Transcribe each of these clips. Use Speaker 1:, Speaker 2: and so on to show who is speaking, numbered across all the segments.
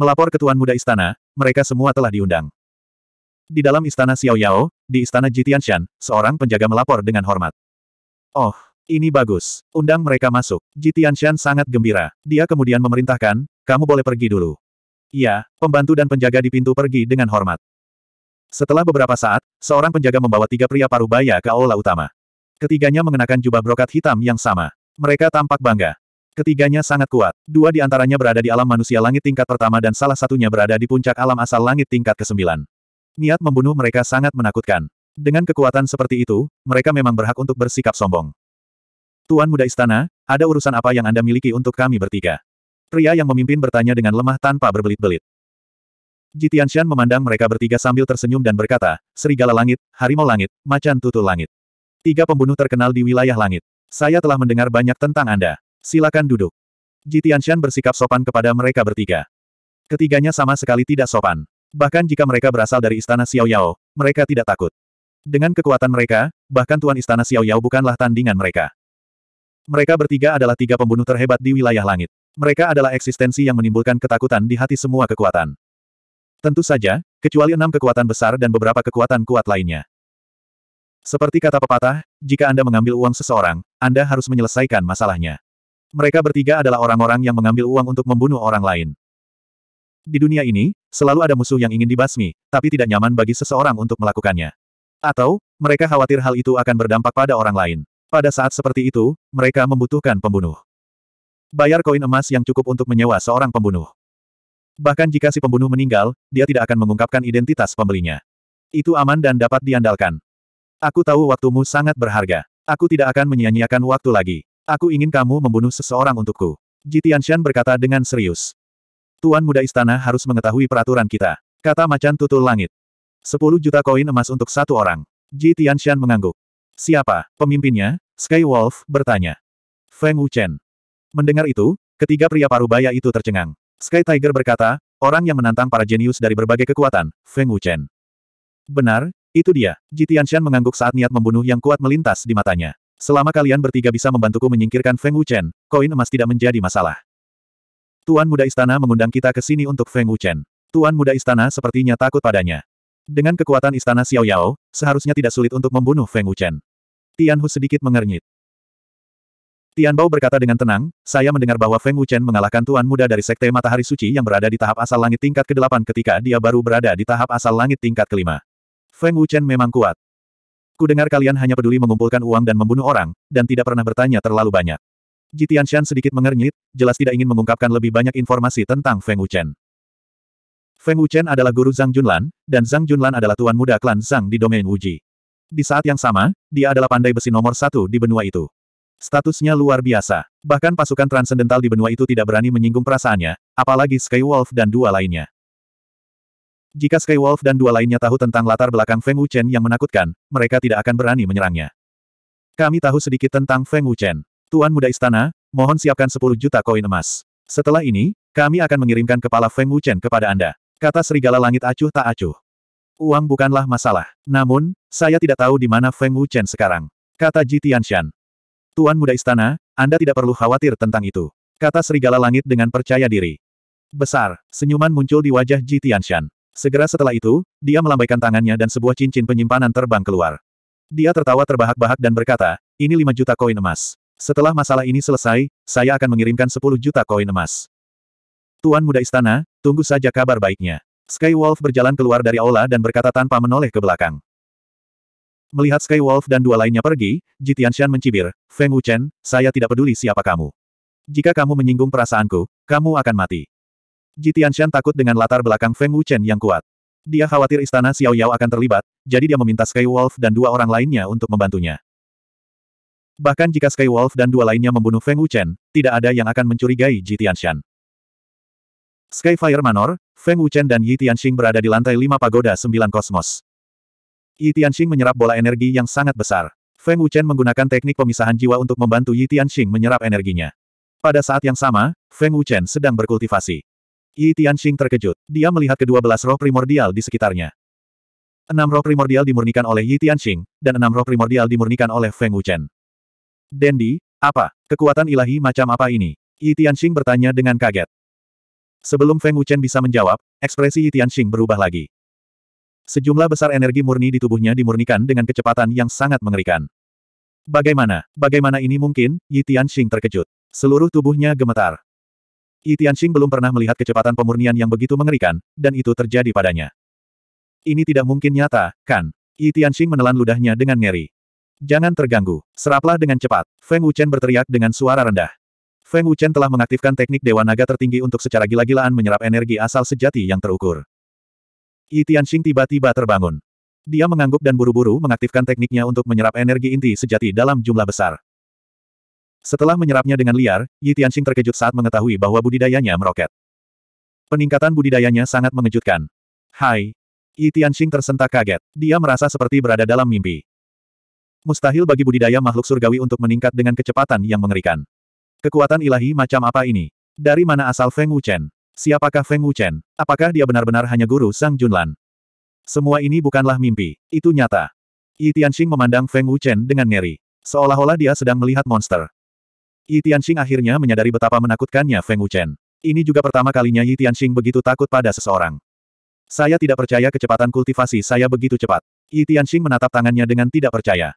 Speaker 1: Melapor ke Tuan Muda Istana, mereka semua telah diundang. Di dalam Istana Xiao Yao, di Istana Jitian Shan, seorang penjaga melapor dengan hormat. Oh, ini bagus. Undang mereka masuk. Jitian Shan sangat gembira. Dia kemudian memerintahkan, kamu boleh pergi dulu. Ya, pembantu dan penjaga di pintu pergi dengan hormat. Setelah beberapa saat, seorang penjaga membawa tiga pria parubaya ke aula utama. Ketiganya mengenakan jubah brokat hitam yang sama. Mereka tampak bangga. Ketiganya sangat kuat. Dua di antaranya berada di alam manusia langit tingkat pertama dan salah satunya berada di puncak alam asal langit tingkat ke-9. Niat membunuh mereka sangat menakutkan. Dengan kekuatan seperti itu, mereka memang berhak untuk bersikap sombong. Tuan Muda Istana, ada urusan apa yang Anda miliki untuk kami bertiga? Pria yang memimpin bertanya dengan lemah tanpa berbelit-belit. Jitianshan memandang mereka bertiga sambil tersenyum dan berkata, Serigala Langit, Harimau Langit, Macan Tutul Langit. Tiga pembunuh terkenal di wilayah langit. Saya telah mendengar banyak tentang Anda. Silakan duduk. Jitianshan bersikap sopan kepada mereka bertiga. Ketiganya sama sekali tidak sopan. Bahkan jika mereka berasal dari istana Xiao Yao, mereka tidak takut. Dengan kekuatan mereka, bahkan Tuan Istana Xiao Yao bukanlah tandingan mereka. Mereka bertiga adalah tiga pembunuh terhebat di wilayah langit. Mereka adalah eksistensi yang menimbulkan ketakutan di hati semua kekuatan. Tentu saja, kecuali enam kekuatan besar dan beberapa kekuatan kuat lainnya. Seperti kata pepatah, jika Anda mengambil uang seseorang, Anda harus menyelesaikan masalahnya. Mereka bertiga adalah orang-orang yang mengambil uang untuk membunuh orang lain. Di dunia ini, selalu ada musuh yang ingin dibasmi, tapi tidak nyaman bagi seseorang untuk melakukannya. Atau, mereka khawatir hal itu akan berdampak pada orang lain. Pada saat seperti itu, mereka membutuhkan pembunuh. Bayar koin emas yang cukup untuk menyewa seorang pembunuh. Bahkan jika si pembunuh meninggal, dia tidak akan mengungkapkan identitas pembelinya. Itu aman dan dapat diandalkan. Aku tahu waktumu sangat berharga. Aku tidak akan menyia-nyiakan waktu lagi. Aku ingin kamu membunuh seseorang untukku. Jitianshan berkata dengan serius. Tuan muda istana harus mengetahui peraturan kita. Kata macan tutul langit. Sepuluh juta koin emas untuk satu orang. Jitianshan mengangguk. Siapa? Pemimpinnya? Sky Wolf bertanya. Feng Wuchen. Mendengar itu, ketiga pria parubaya itu tercengang. Sky Tiger berkata, orang yang menantang para jenius dari berbagai kekuatan, Feng Wuchen. Benar, itu dia. Jitianshan mengangguk saat niat membunuh yang kuat melintas di matanya. Selama kalian bertiga bisa membantuku menyingkirkan Feng Wuchen, koin emas tidak menjadi masalah. Tuan Muda Istana mengundang kita ke sini untuk Feng Wuchen. Tuan Muda Istana sepertinya takut padanya. Dengan kekuatan Istana Xiao Yao, seharusnya tidak sulit untuk membunuh Feng Wuchen. Hu sedikit mengernyit. Tian Bao berkata dengan tenang, saya mendengar bahwa Feng Wuchen mengalahkan Tuan Muda dari Sekte Matahari Suci yang berada di tahap asal langit tingkat ke-8 ketika dia baru berada di tahap asal langit tingkat kelima. Feng Wuchen memang kuat. Kudengar kalian hanya peduli mengumpulkan uang dan membunuh orang, dan tidak pernah bertanya terlalu banyak. Jitian Shan sedikit mengernyit, jelas tidak ingin mengungkapkan lebih banyak informasi tentang Feng Wuchen. Feng Wuchen adalah guru Zhang Junlan, dan Zhang Junlan adalah tuan muda klan Zhang di domain Wuji. Di saat yang sama, dia adalah pandai besi nomor satu di benua itu. Statusnya luar biasa. Bahkan pasukan transendental di benua itu tidak berani menyinggung perasaannya, apalagi Skywolf dan dua lainnya. Jika Skywolf dan dua lainnya tahu tentang latar belakang Feng Wuchen yang menakutkan, mereka tidak akan berani menyerangnya. Kami tahu sedikit tentang Feng Wuchen. Tuan Muda Istana, mohon siapkan 10 juta koin emas. Setelah ini, kami akan mengirimkan kepala Feng Wuchen kepada Anda. Kata Serigala Langit acuh tak acuh. Uang bukanlah masalah. Namun, saya tidak tahu di mana Feng Wuchen sekarang. Kata Ji Tianshan. Tuan Muda Istana, Anda tidak perlu khawatir tentang itu. Kata Serigala Langit dengan percaya diri. Besar, senyuman muncul di wajah Ji Tianshan. Segera setelah itu, dia melambaikan tangannya dan sebuah cincin penyimpanan terbang keluar. Dia tertawa terbahak-bahak dan berkata, ini 5 juta koin emas. Setelah masalah ini selesai, saya akan mengirimkan 10 juta koin emas. Tuan Muda Istana, tunggu saja kabar baiknya. Skywolf berjalan keluar dari aula dan berkata tanpa menoleh ke belakang. Melihat Skywolf dan dua lainnya pergi, Jitianshan mencibir, Feng Wuchen, saya tidak peduli siapa kamu. Jika kamu menyinggung perasaanku, kamu akan mati. Ji Tianshan takut dengan latar belakang Feng Wuchen yang kuat. Dia khawatir istana Xiao Yao akan terlibat, jadi dia meminta Sky Wolf dan dua orang lainnya untuk membantunya. Bahkan jika Sky Wolf dan dua lainnya membunuh Feng Wuchen, tidak ada yang akan mencurigai Ji Tianshan. Skyfire Manor, Feng Wuchen dan Yi Tianxing berada di lantai lima pagoda sembilan kosmos. Yi Tianxing menyerap bola energi yang sangat besar. Feng Wuchen menggunakan teknik pemisahan jiwa untuk membantu Yi Tianxing menyerap energinya. Pada saat yang sama, Feng Wuchen sedang berkultivasi. Yi Tianxing terkejut. Dia melihat kedua belas roh primordial di sekitarnya. Enam roh primordial dimurnikan oleh Yi Tianxing, dan enam roh primordial dimurnikan oleh Feng Wuchen. Dendi, apa? Kekuatan ilahi macam apa ini? Yi Tianxing bertanya dengan kaget. Sebelum Feng Wuchen bisa menjawab, ekspresi Yi Tianxing berubah lagi. Sejumlah besar energi murni di tubuhnya dimurnikan dengan kecepatan yang sangat mengerikan. Bagaimana, bagaimana ini mungkin? Yi Tianxing terkejut. Seluruh tubuhnya gemetar. Yi Tianxing belum pernah melihat kecepatan pemurnian yang begitu mengerikan, dan itu terjadi padanya. Ini tidak mungkin nyata, kan? Yi Tianxing menelan ludahnya dengan ngeri. Jangan terganggu, seraplah dengan cepat, Feng Wuchen berteriak dengan suara rendah. Feng Wuchen telah mengaktifkan teknik Dewa Naga tertinggi untuk secara gila-gilaan menyerap energi asal sejati yang terukur. Yi Tianxing tiba-tiba terbangun. Dia mengangguk dan buru-buru mengaktifkan tekniknya untuk menyerap energi inti sejati dalam jumlah besar. Setelah menyerapnya dengan liar, Yi Tianxing terkejut saat mengetahui bahwa budidayanya meroket. Peningkatan budidayanya sangat mengejutkan. Hai! Yi Tianxing tersentak kaget. Dia merasa seperti berada dalam mimpi. Mustahil bagi budidaya makhluk surgawi untuk meningkat dengan kecepatan yang mengerikan. Kekuatan ilahi macam apa ini? Dari mana asal Feng Wuchen? Siapakah Feng Wuchen? Apakah dia benar-benar hanya guru Sang Junlan? Semua ini bukanlah mimpi, itu nyata. Yi Tianxing memandang Feng Wuchen dengan ngeri. Seolah-olah dia sedang melihat monster. Yi Tianxing akhirnya menyadari betapa menakutkannya Feng Wuchen. Ini juga pertama kalinya Yi Tianxing begitu takut pada seseorang. Saya tidak percaya kecepatan kultivasi saya begitu cepat. Yi Tianxing menatap tangannya dengan tidak percaya.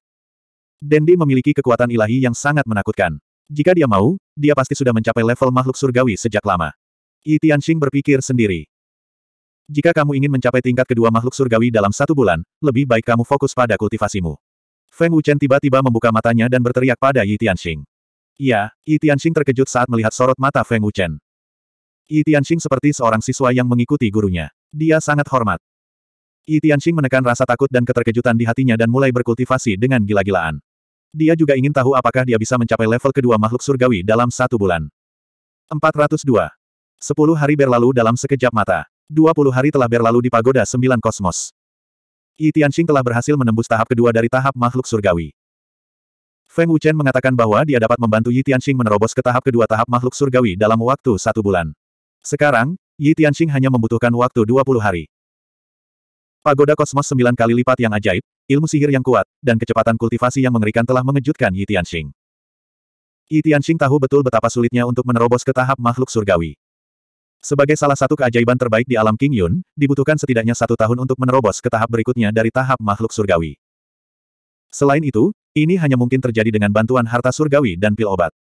Speaker 1: Dendi memiliki kekuatan ilahi yang sangat menakutkan. Jika dia mau, dia pasti sudah mencapai level makhluk surgawi sejak lama. Yi Tianxing berpikir sendiri. Jika kamu ingin mencapai tingkat kedua makhluk surgawi dalam satu bulan, lebih baik kamu fokus pada kultivasimu. Feng Wuchen tiba-tiba membuka matanya dan berteriak pada Yi Tianxing. Iya, Yi Tianxing terkejut saat melihat sorot mata Feng Wuchen. Yi Tianxing seperti seorang siswa yang mengikuti gurunya. Dia sangat hormat. Yi Tianxing menekan rasa takut dan keterkejutan di hatinya dan mulai berkultivasi dengan gila-gilaan. Dia juga ingin tahu apakah dia bisa mencapai level kedua makhluk surgawi dalam satu bulan. 402. Sepuluh hari berlalu dalam sekejap mata. Dua hari telah berlalu di pagoda sembilan kosmos. Yi Tianxing telah berhasil menembus tahap kedua dari tahap makhluk surgawi. Feng Wuchen mengatakan bahwa dia dapat membantu Yi Tianxing menerobos ke tahap kedua tahap makhluk surgawi dalam waktu satu bulan. Sekarang, Yi Tianxing hanya membutuhkan waktu 20 hari. Pagoda kosmos sembilan kali lipat yang ajaib, ilmu sihir yang kuat, dan kecepatan kultivasi yang mengerikan telah mengejutkan Yi Tianxing. Yi Tianxing tahu betul betapa sulitnya untuk menerobos ke tahap makhluk surgawi. Sebagai salah satu keajaiban terbaik di alam King Yun, dibutuhkan setidaknya satu tahun untuk menerobos ke tahap berikutnya dari tahap makhluk surgawi. Selain itu, ini hanya mungkin terjadi dengan bantuan harta surgawi dan pil obat.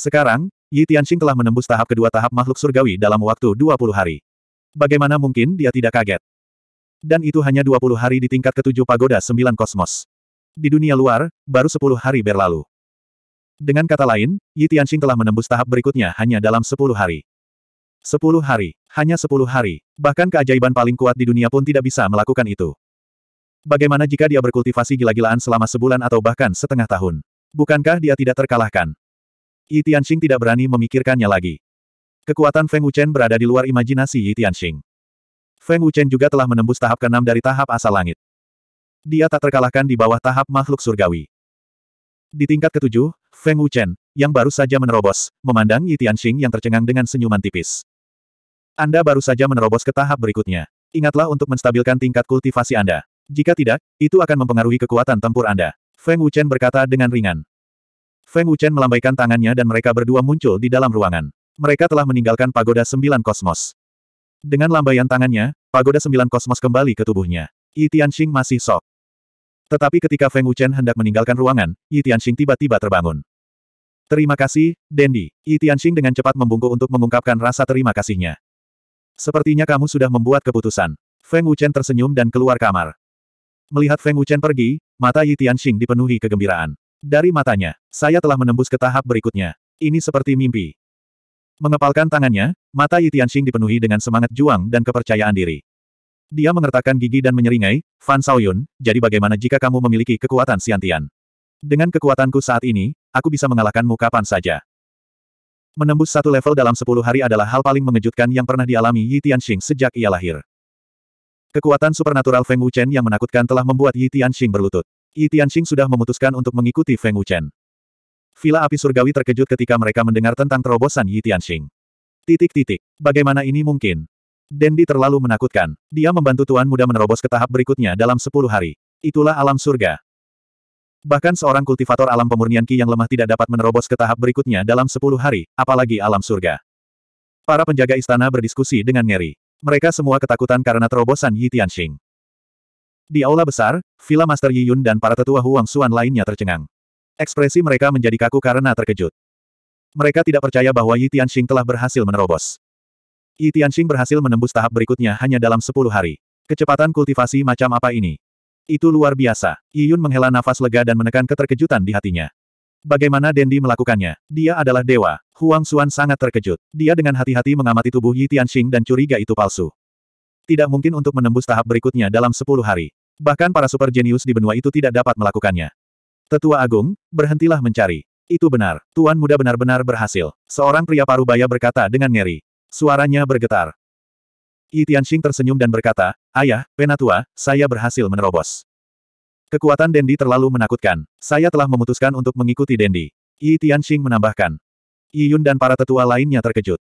Speaker 1: Sekarang, Yi Tianxing telah menembus tahap kedua tahap makhluk surgawi dalam waktu 20 hari. Bagaimana mungkin dia tidak kaget? Dan itu hanya 20 hari di tingkat ketujuh pagoda sembilan kosmos. Di dunia luar, baru 10 hari berlalu. Dengan kata lain, Yi Tianxing telah menembus tahap berikutnya hanya dalam 10 hari. 10 hari, hanya 10 hari. Bahkan keajaiban paling kuat di dunia pun tidak bisa melakukan itu. Bagaimana jika dia berkultivasi gila-gilaan selama sebulan atau bahkan setengah tahun? Bukankah dia tidak terkalahkan? Yi Tianxing tidak berani memikirkannya lagi. Kekuatan Feng Wuchen berada di luar imajinasi Yi Tianxing. Feng Wuchen juga telah menembus tahap keenam dari tahap asal langit. Dia tak terkalahkan di bawah tahap makhluk surgawi. Di tingkat ketujuh, Feng Wuchen, yang baru saja menerobos, memandang Yi Tianxing yang tercengang dengan senyuman tipis. Anda baru saja menerobos ke tahap berikutnya. Ingatlah untuk menstabilkan tingkat kultivasi Anda. Jika tidak, itu akan mempengaruhi kekuatan tempur Anda. Feng Wuchen berkata dengan ringan. Feng Wuchen melambaikan tangannya dan mereka berdua muncul di dalam ruangan. Mereka telah meninggalkan pagoda sembilan kosmos. Dengan lambaian tangannya, pagoda sembilan kosmos kembali ke tubuhnya. Yi Tianxing masih sok. Tetapi ketika Feng Wuchen hendak meninggalkan ruangan, Yi Tianxing tiba-tiba terbangun. Terima kasih, Dendi. Yi Tianxing dengan cepat membungkuk untuk mengungkapkan rasa terima kasihnya. Sepertinya kamu sudah membuat keputusan. Feng Wuchen tersenyum dan keluar kamar. Melihat Feng Wuchen pergi, mata Yi Tianxing dipenuhi kegembiraan. Dari matanya, saya telah menembus ke tahap berikutnya. Ini seperti mimpi. Mengepalkan tangannya, mata Yi Tianxing dipenuhi dengan semangat juang dan kepercayaan diri. Dia mengertakkan gigi dan menyeringai, Fan Saoyun, jadi bagaimana jika kamu memiliki kekuatan siantian? Dengan kekuatanku saat ini, aku bisa mengalahkanmu kapan saja. Menembus satu level dalam sepuluh hari adalah hal paling mengejutkan yang pernah dialami Yi Tianxing sejak ia lahir. Kekuatan supernatural Feng Wuchen yang menakutkan telah membuat Yi Tianxing berlutut. Yi Tianxing sudah memutuskan untuk mengikuti Feng Wuchen. Villa api surgawi terkejut ketika mereka mendengar tentang terobosan Yi Tianxing. Titik-titik, bagaimana ini mungkin? Dendi terlalu menakutkan. Dia membantu Tuan Muda menerobos ke tahap berikutnya dalam sepuluh hari. Itulah alam surga. Bahkan seorang kultivator alam pemurnian Ki yang lemah tidak dapat menerobos ke tahap berikutnya dalam sepuluh hari, apalagi alam surga. Para penjaga istana berdiskusi dengan ngeri. Mereka semua ketakutan karena terobosan Yi Tianxing. Di aula besar, Villa Master Yi Yun dan para tetua Huang Xuan lainnya tercengang. Ekspresi mereka menjadi kaku karena terkejut. Mereka tidak percaya bahwa Yi Tianxing telah berhasil menerobos. Yi Tianxing berhasil menembus tahap berikutnya hanya dalam 10 hari. Kecepatan kultivasi macam apa ini? Itu luar biasa. Yi Yun menghela nafas lega dan menekan keterkejutan di hatinya. Bagaimana Dendi melakukannya? Dia adalah dewa. Huang Xuan sangat terkejut. Dia dengan hati-hati mengamati tubuh Yi Tianxing dan curiga itu palsu. Tidak mungkin untuk menembus tahap berikutnya dalam sepuluh hari. Bahkan para super jenius di benua itu tidak dapat melakukannya. Tetua Agung, berhentilah mencari. Itu benar, Tuan Muda benar-benar berhasil. Seorang pria Baya berkata dengan ngeri. Suaranya bergetar. Yi Tianxing tersenyum dan berkata, Ayah, Penatua, saya berhasil menerobos. Kekuatan Dendi terlalu menakutkan. Saya telah memutuskan untuk mengikuti Dendi. Yi Tianxing menambahkan. Yun dan para tetua lainnya terkejut.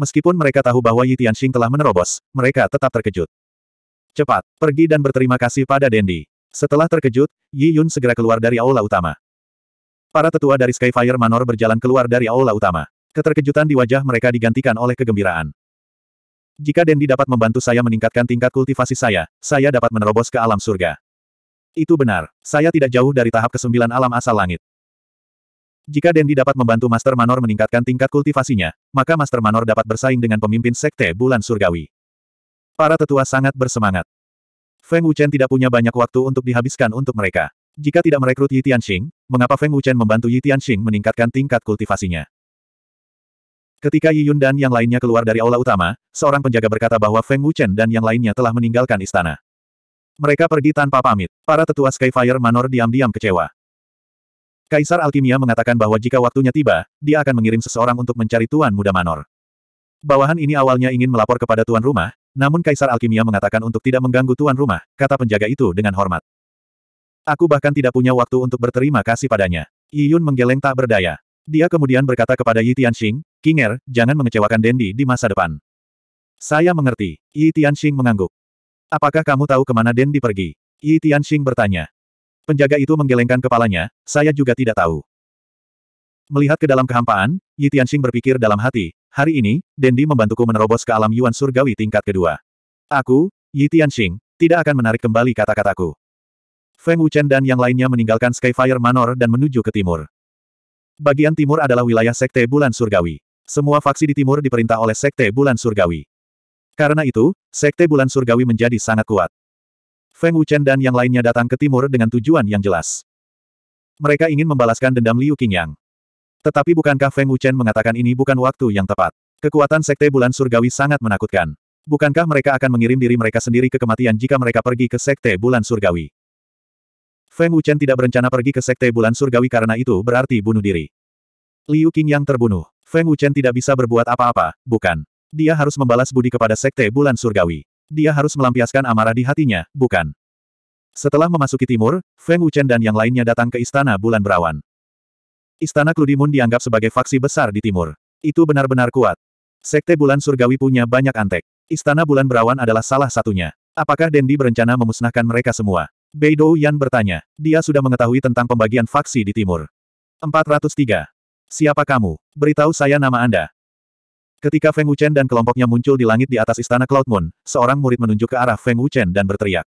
Speaker 1: Meskipun mereka tahu bahwa Yi Tianxing telah menerobos, mereka tetap terkejut. Cepat, pergi dan berterima kasih pada Dendi. Setelah terkejut, Yi Yun segera keluar dari aula utama. Para tetua dari Skyfire Manor berjalan keluar dari aula utama. Keterkejutan di wajah mereka digantikan oleh kegembiraan. Jika Dendi dapat membantu saya meningkatkan tingkat kultivasi saya, saya dapat menerobos ke alam surga. Itu benar, saya tidak jauh dari tahap kesembilan alam asal langit. Jika Dendi dapat membantu Master Manor meningkatkan tingkat kultivasinya, maka Master Manor dapat bersaing dengan pemimpin Sekte Bulan Surgawi. Para tetua sangat bersemangat. Feng Wuchen tidak punya banyak waktu untuk dihabiskan untuk mereka. Jika tidak merekrut Yi Tianxing, mengapa Feng Wuchen membantu Yi Tianxing meningkatkan tingkat kultivasinya? Ketika Yi Yun dan yang lainnya keluar dari aula utama, seorang penjaga berkata bahwa Feng Wuchen dan yang lainnya telah meninggalkan istana. Mereka pergi tanpa pamit. Para tetua Skyfire Manor diam-diam kecewa. Kaisar Alkimia mengatakan bahwa jika waktunya tiba, dia akan mengirim seseorang untuk mencari Tuan Muda Manor. Bawahan ini awalnya ingin melapor kepada Tuan Rumah, namun Kaisar Alkimia mengatakan untuk tidak mengganggu Tuan Rumah, kata penjaga itu dengan hormat. Aku bahkan tidak punya waktu untuk berterima kasih padanya. Yiyun menggeleng tak berdaya. Dia kemudian berkata kepada Yi Tianxing, King Er, jangan mengecewakan Dendi di masa depan. Saya mengerti. Yi Tianxing mengangguk. Apakah kamu tahu kemana Dendi pergi? Yi Tianxing bertanya. Penjaga itu menggelengkan kepalanya, saya juga tidak tahu. Melihat ke dalam kehampaan, Yi Tianxing berpikir dalam hati, hari ini, Dendi membantuku menerobos ke alam Yuan Surgawi tingkat kedua. Aku, Yi Tianxing, tidak akan menarik kembali kata-kataku. Feng Wuchen dan yang lainnya meninggalkan Skyfire Manor dan menuju ke timur. Bagian timur adalah wilayah Sekte Bulan Surgawi. Semua faksi di timur diperintah oleh Sekte Bulan Surgawi. Karena itu, Sekte Bulan Surgawi menjadi sangat kuat. Feng Wuchen dan yang lainnya datang ke timur dengan tujuan yang jelas. Mereka ingin membalaskan dendam Liu Qingyang. Tetapi bukankah Feng Wuchen mengatakan ini bukan waktu yang tepat? Kekuatan Sekte Bulan Surgawi sangat menakutkan. Bukankah mereka akan mengirim diri mereka sendiri ke kematian jika mereka pergi ke Sekte Bulan Surgawi? Feng Wuchen tidak berencana pergi ke Sekte Bulan Surgawi karena itu berarti bunuh diri. Liu Qingyang terbunuh. Feng Wuchen tidak bisa berbuat apa-apa, bukan? Dia harus membalas budi kepada Sekte Bulan Surgawi. Dia harus melampiaskan amarah di hatinya, bukan? Setelah memasuki timur, Feng Wuchen dan yang lainnya datang ke Istana Bulan Berawan. Istana Kludimun dianggap sebagai faksi besar di timur. Itu benar-benar kuat. Sekte Bulan Surgawi punya banyak antek. Istana Bulan Berawan adalah salah satunya. Apakah Dendi berencana memusnahkan mereka semua? Beidou Yan bertanya. Dia sudah mengetahui tentang pembagian faksi di timur. 403. Siapa kamu? Beritahu saya nama Anda. Ketika Feng Wuchen dan kelompoknya muncul di langit di atas istana Cloud Moon, seorang murid menunjuk ke arah Feng Wuchen dan berteriak.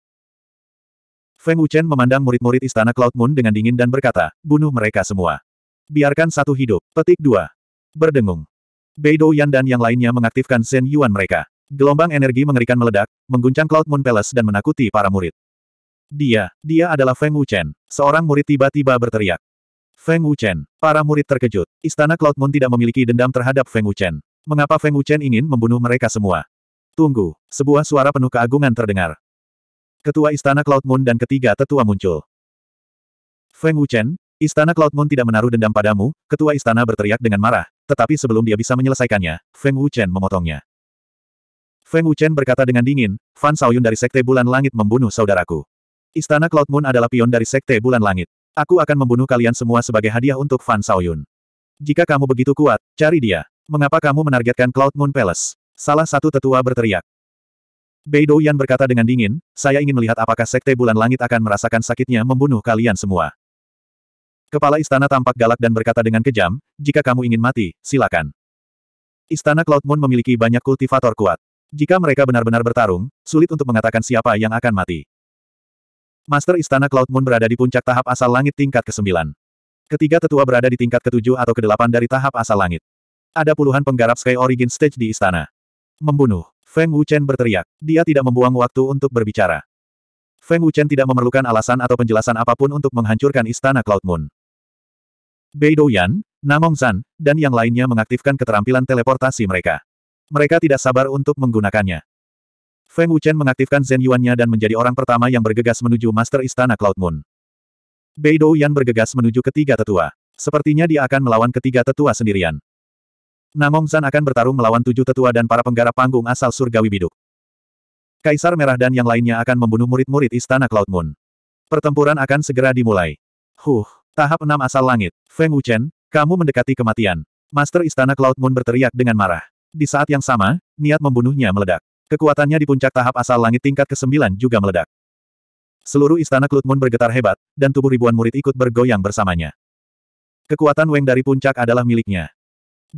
Speaker 1: Feng Wuchen memandang murid-murid istana Cloud Moon dengan dingin dan berkata, bunuh mereka semua. Biarkan satu hidup. Petik dua. Berdengung. Beidou Yan dan yang lainnya mengaktifkan Zen Yuan mereka. Gelombang energi mengerikan meledak, mengguncang Cloud Moon Palace dan menakuti para murid. Dia, dia adalah Feng Wuchen. Seorang murid tiba-tiba berteriak. Feng Wuchen. Para murid terkejut. Istana Cloud Moon tidak memiliki dendam terhadap Feng Wuchen. Mengapa Feng Wuchen ingin membunuh mereka semua? Tunggu, sebuah suara penuh keagungan terdengar. Ketua Istana Cloud Moon dan ketiga tetua muncul. Feng Wuchen, Istana Cloud Moon tidak menaruh dendam padamu, ketua istana berteriak dengan marah, tetapi sebelum dia bisa menyelesaikannya, Feng Wuchen memotongnya. Feng Wuchen berkata dengan dingin, Fan Saoyun dari Sekte Bulan Langit membunuh saudaraku. Istana Cloud Moon adalah pion dari Sekte Bulan Langit. Aku akan membunuh kalian semua sebagai hadiah untuk Fan Saoyun. Jika kamu begitu kuat, cari dia. Mengapa kamu menargetkan Cloud Moon Palace? Salah satu tetua berteriak. Bei Yan berkata dengan dingin, saya ingin melihat apakah Sekte Bulan Langit akan merasakan sakitnya membunuh kalian semua. Kepala istana tampak galak dan berkata dengan kejam, jika kamu ingin mati, silakan. Istana Cloud Moon memiliki banyak kultivator kuat. Jika mereka benar-benar bertarung, sulit untuk mengatakan siapa yang akan mati. Master Istana Cloud Moon berada di puncak tahap asal langit tingkat ke-9. Ketiga tetua berada di tingkat ke-7 atau ke-8 dari tahap asal langit. Ada puluhan penggarap Sky Origin Stage di istana. Membunuh. Feng Wuchen berteriak. Dia tidak membuang waktu untuk berbicara. Feng Wuchen tidak memerlukan alasan atau penjelasan apapun untuk menghancurkan istana Cloud Moon. Bei Douyan, Namong Zan, dan yang lainnya mengaktifkan keterampilan teleportasi mereka. Mereka tidak sabar untuk menggunakannya. Feng Wuchen mengaktifkan Zen Yuan-nya dan menjadi orang pertama yang bergegas menuju Master Istana Cloud Moon. Bei Douyan bergegas menuju ketiga tetua. Sepertinya dia akan melawan ketiga tetua sendirian. Namong San akan bertarung melawan tujuh tetua dan para penggarap panggung asal surgawi biduk. Kaisar Merah dan yang lainnya akan membunuh murid-murid Istana Cloud Moon. Pertempuran akan segera dimulai. Huh, tahap enam asal langit. Feng Wuchen, kamu mendekati kematian. Master Istana Cloud Moon berteriak dengan marah. Di saat yang sama, niat membunuhnya meledak. Kekuatannya di puncak tahap asal langit tingkat ke-9 juga meledak. Seluruh istana Cloud Moon bergetar hebat, dan tubuh ribuan murid ikut bergoyang bersamanya. Kekuatan Weng dari puncak adalah miliknya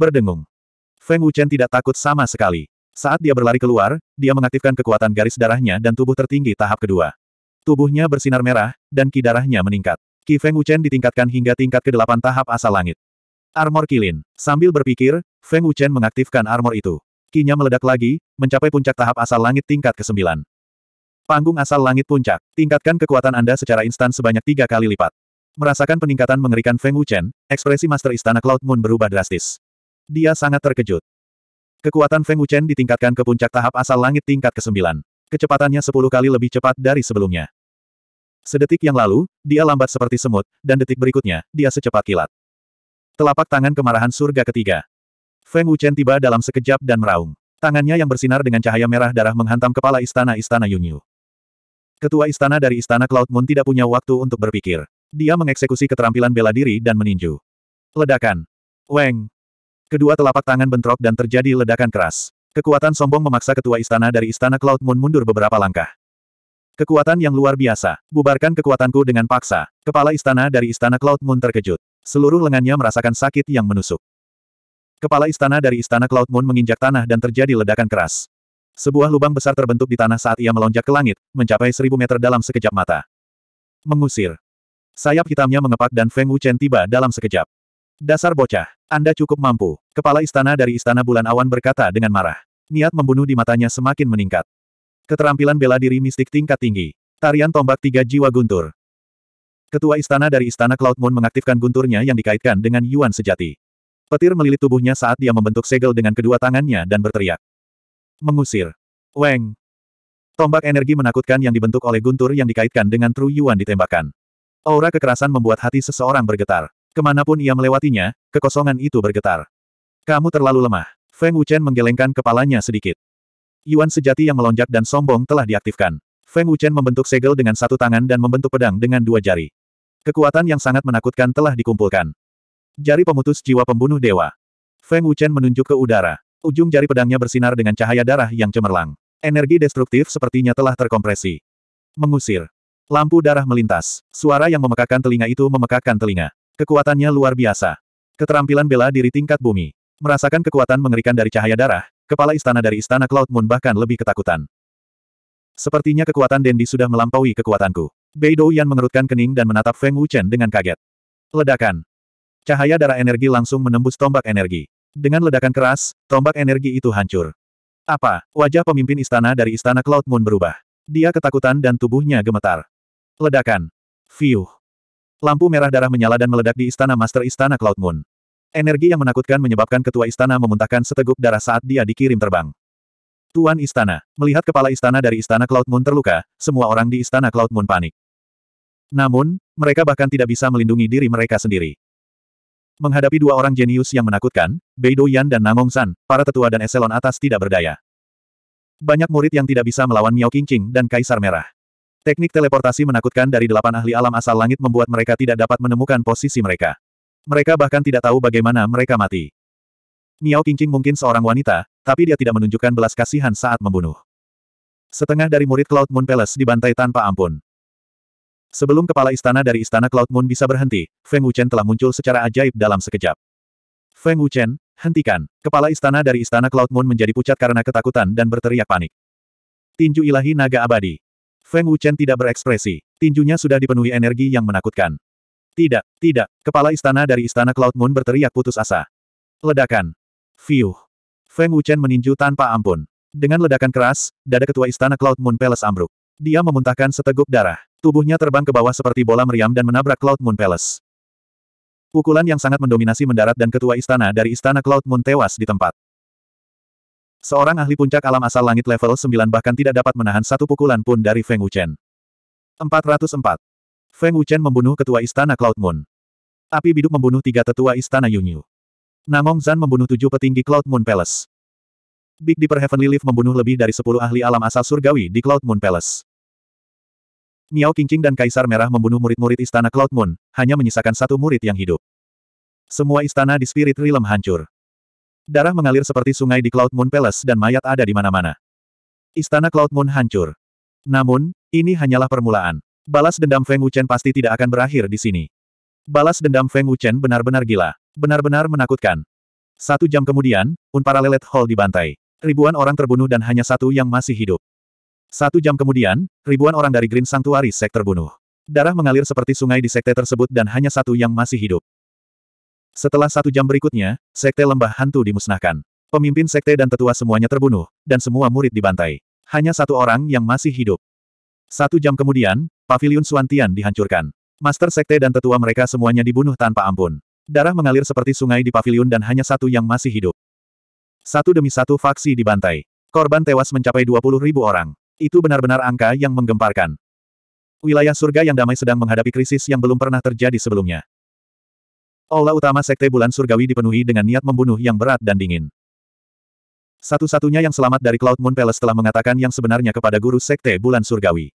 Speaker 1: berdengung. Feng Wuchen tidak takut sama sekali. Saat dia berlari keluar, dia mengaktifkan kekuatan garis darahnya dan tubuh tertinggi tahap kedua. Tubuhnya bersinar merah, dan ki darahnya meningkat. Ki Feng Wuchen ditingkatkan hingga tingkat ke-8 tahap asal langit. Armor Kilin. Sambil berpikir, Feng Wuchen mengaktifkan armor itu. Kinya meledak lagi, mencapai puncak tahap asal langit tingkat ke-9. Panggung asal langit puncak. Tingkatkan kekuatan Anda secara instan sebanyak tiga kali lipat. Merasakan peningkatan mengerikan Feng Wuchen, ekspresi Master Istana Cloud Moon berubah drastis. Dia sangat terkejut. Kekuatan Feng Wuchen ditingkatkan ke puncak tahap asal langit tingkat ke-9. Kecepatannya 10 kali lebih cepat dari sebelumnya. Sedetik yang lalu, dia lambat seperti semut, dan detik berikutnya, dia secepat kilat. Telapak tangan kemarahan surga ketiga. Feng Wuchen tiba dalam sekejap dan meraung. Tangannya yang bersinar dengan cahaya merah darah menghantam kepala istana-istana Yunyu. Ketua istana dari istana Cloud Moon tidak punya waktu untuk berpikir. Dia mengeksekusi keterampilan bela diri dan meninju. Ledakan. Weng. Kedua telapak tangan bentrok dan terjadi ledakan keras. Kekuatan sombong memaksa ketua istana dari istana Cloud Moon mundur beberapa langkah. Kekuatan yang luar biasa. Bubarkan kekuatanku dengan paksa. Kepala istana dari istana Cloud Moon terkejut. Seluruh lengannya merasakan sakit yang menusuk. Kepala istana dari istana Cloud Moon menginjak tanah dan terjadi ledakan keras. Sebuah lubang besar terbentuk di tanah saat ia melonjak ke langit, mencapai seribu meter dalam sekejap mata. Mengusir. Sayap hitamnya mengepak dan Feng Wuchen tiba dalam sekejap. Dasar bocah, Anda cukup mampu. Kepala istana dari Istana Bulan Awan berkata dengan marah. Niat membunuh di matanya semakin meningkat. Keterampilan bela diri mistik tingkat tinggi. Tarian tombak tiga jiwa guntur. Ketua istana dari Istana Cloud Moon mengaktifkan gunturnya yang dikaitkan dengan Yuan sejati. Petir melilit tubuhnya saat dia membentuk segel dengan kedua tangannya dan berteriak. Mengusir. Weng. Tombak energi menakutkan yang dibentuk oleh guntur yang dikaitkan dengan Tru Yuan ditembakkan. Aura kekerasan membuat hati seseorang bergetar. Kemanapun ia melewatinya, kekosongan itu bergetar. Kamu terlalu lemah. Feng Wuchen menggelengkan kepalanya sedikit. Yuan sejati yang melonjak dan sombong telah diaktifkan. Feng Wuchen membentuk segel dengan satu tangan dan membentuk pedang dengan dua jari. Kekuatan yang sangat menakutkan telah dikumpulkan. Jari pemutus jiwa pembunuh dewa. Feng Wuchen menunjuk ke udara. Ujung jari pedangnya bersinar dengan cahaya darah yang cemerlang. Energi destruktif sepertinya telah terkompresi. Mengusir. Lampu darah melintas. Suara yang memekakan telinga itu memekakan telinga. Kekuatannya luar biasa. Keterampilan bela diri tingkat bumi. Merasakan kekuatan mengerikan dari cahaya darah, kepala istana dari istana Cloud Moon bahkan lebih ketakutan. Sepertinya kekuatan Dendi sudah melampaui kekuatanku. Beidou Yan mengerutkan kening dan menatap Feng Wuchen dengan kaget. Ledakan. Cahaya darah energi langsung menembus tombak energi. Dengan ledakan keras, tombak energi itu hancur. Apa? Wajah pemimpin istana dari istana Cloud Moon berubah. Dia ketakutan dan tubuhnya gemetar. Ledakan. Fiuh. Lampu merah darah menyala dan meledak di istana Master Istana Cloud Moon. Energi yang menakutkan menyebabkan ketua istana memuntahkan seteguk darah saat dia dikirim terbang. Tuan Istana, melihat kepala istana dari istana Cloud Moon terluka, semua orang di istana Cloud Moon panik. Namun, mereka bahkan tidak bisa melindungi diri mereka sendiri. Menghadapi dua orang jenius yang menakutkan, Beidou Yan dan Namong San, para tetua dan eselon atas tidak berdaya. Banyak murid yang tidak bisa melawan Miao Qingqing dan Kaisar Merah. Teknik teleportasi menakutkan dari delapan ahli alam asal langit membuat mereka tidak dapat menemukan posisi mereka. Mereka bahkan tidak tahu bagaimana mereka mati. Miao Qingqing mungkin seorang wanita, tapi dia tidak menunjukkan belas kasihan saat membunuh. Setengah dari murid Cloud Moon Palace dibantai tanpa ampun. Sebelum kepala istana dari istana Cloud Moon bisa berhenti, Feng Wuchen telah muncul secara ajaib dalam sekejap. Feng Wuchen, hentikan. Kepala istana dari istana Cloud Moon menjadi pucat karena ketakutan dan berteriak panik. Tinju ilahi naga abadi. Feng Wuchen tidak berekspresi. Tinjunya sudah dipenuhi energi yang menakutkan. Tidak, tidak, kepala istana dari istana Cloud Moon berteriak putus asa. Ledakan. Fiuh. Feng Wuchen meninju tanpa ampun. Dengan ledakan keras, dada ketua istana Cloud Moon Palace ambruk. Dia memuntahkan seteguk darah. Tubuhnya terbang ke bawah seperti bola meriam dan menabrak Cloud Moon Palace. Pukulan yang sangat mendominasi mendarat dan ketua istana dari istana Cloud Moon tewas di tempat. Seorang ahli puncak alam asal langit level 9 bahkan tidak dapat menahan satu pukulan pun dari Feng Wuchen. 404. Feng Wuchen membunuh ketua istana Cloud Moon. Api biduk membunuh tiga tetua istana Yunyu. Namong Zan membunuh tujuh petinggi Cloud Moon Palace. Big Dipper Heavenly Leaf membunuh lebih dari sepuluh ahli alam asal surgawi di Cloud Moon Palace. Miao Qingqing dan Kaisar Merah membunuh murid-murid istana Cloud Moon, hanya menyisakan satu murid yang hidup. Semua istana di Spirit Realm hancur. Darah mengalir seperti sungai di Cloud Moon Palace dan mayat ada di mana-mana. Istana Cloud Moon hancur. Namun, ini hanyalah permulaan. Balas dendam Feng Wuchen pasti tidak akan berakhir di sini. Balas dendam Feng Wuchen benar-benar gila. Benar-benar menakutkan. Satu jam kemudian, Unparalleled Hall dibantai. Ribuan orang terbunuh dan hanya satu yang masih hidup. Satu jam kemudian, ribuan orang dari Green Sanctuary Sect terbunuh. Darah mengalir seperti sungai di sekte tersebut dan hanya satu yang masih hidup. Setelah satu jam berikutnya, Sekte Lembah Hantu dimusnahkan. Pemimpin sekte dan tetua semuanya terbunuh, dan semua murid dibantai. Hanya satu orang yang masih hidup. Satu jam kemudian, Paviliun Suantian dihancurkan. Master sekte dan tetua mereka semuanya dibunuh tanpa ampun. Darah mengalir seperti sungai di paviliun dan hanya satu yang masih hidup. Satu demi satu faksi dibantai. Korban tewas mencapai 20 ribu orang. Itu benar-benar angka yang menggemparkan. Wilayah surga yang damai sedang menghadapi krisis yang belum pernah terjadi sebelumnya. Aula utama Sekte Bulan Surgawi dipenuhi dengan niat membunuh yang berat dan dingin. Satu-satunya yang selamat dari Cloud Moon Palace telah mengatakan yang sebenarnya kepada guru Sekte Bulan Surgawi.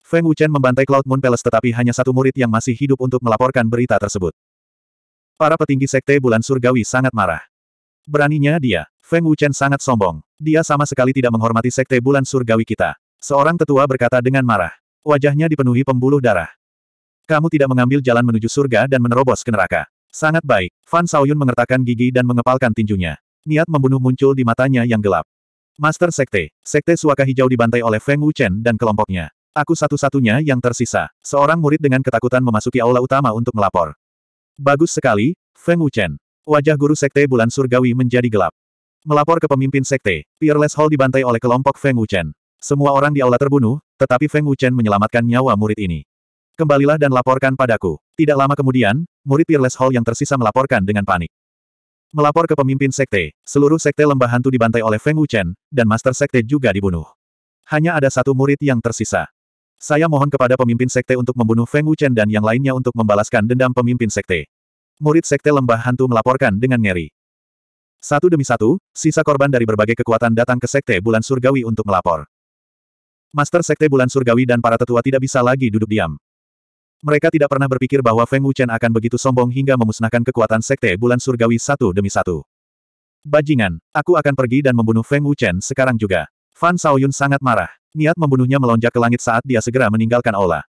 Speaker 1: Feng Wuchen membantai Cloud Moon Palace tetapi hanya satu murid yang masih hidup untuk melaporkan berita tersebut. Para petinggi Sekte Bulan Surgawi sangat marah. Beraninya dia, Feng Wuchen sangat sombong. Dia sama sekali tidak menghormati Sekte Bulan Surgawi kita. Seorang tetua berkata dengan marah. Wajahnya dipenuhi pembuluh darah. Kamu tidak mengambil jalan menuju surga dan menerobos ke neraka. Sangat baik. Fan Saoyun mengertakkan gigi dan mengepalkan tinjunya. Niat membunuh muncul di matanya yang gelap. Master Sekte. Sekte Suaka Hijau dibantai oleh Feng Wuchen dan kelompoknya. Aku satu-satunya yang tersisa. Seorang murid dengan ketakutan memasuki aula utama untuk melapor. Bagus sekali, Feng Wuchen. Wajah guru Sekte Bulan Surgawi menjadi gelap. Melapor ke pemimpin Sekte, Peerless Hall dibantai oleh kelompok Feng Wuchen. Semua orang di aula terbunuh, tetapi Feng Wuchen menyelamatkan nyawa murid ini. Kembalilah dan laporkan padaku. Tidak lama kemudian, murid Peerless Hall yang tersisa melaporkan dengan panik. Melapor ke pemimpin sekte, seluruh sekte lembah hantu dibantai oleh Feng Wuchen, dan master sekte juga dibunuh. Hanya ada satu murid yang tersisa. Saya mohon kepada pemimpin sekte untuk membunuh Feng Wuchen dan yang lainnya untuk membalaskan dendam pemimpin sekte. Murid sekte lembah hantu melaporkan dengan ngeri. Satu demi satu, sisa korban dari berbagai kekuatan datang ke Sekte Bulan Surgawi untuk melapor. Master Sekte Bulan Surgawi dan para tetua tidak bisa lagi duduk diam. Mereka tidak pernah berpikir bahwa Feng Wuchen akan begitu sombong hingga memusnahkan kekuatan sekte bulan surgawi satu demi satu. Bajingan, aku akan pergi dan membunuh Feng Wuchen sekarang juga. Fan Saoyun sangat marah. Niat membunuhnya melonjak ke langit saat dia segera meninggalkan aula.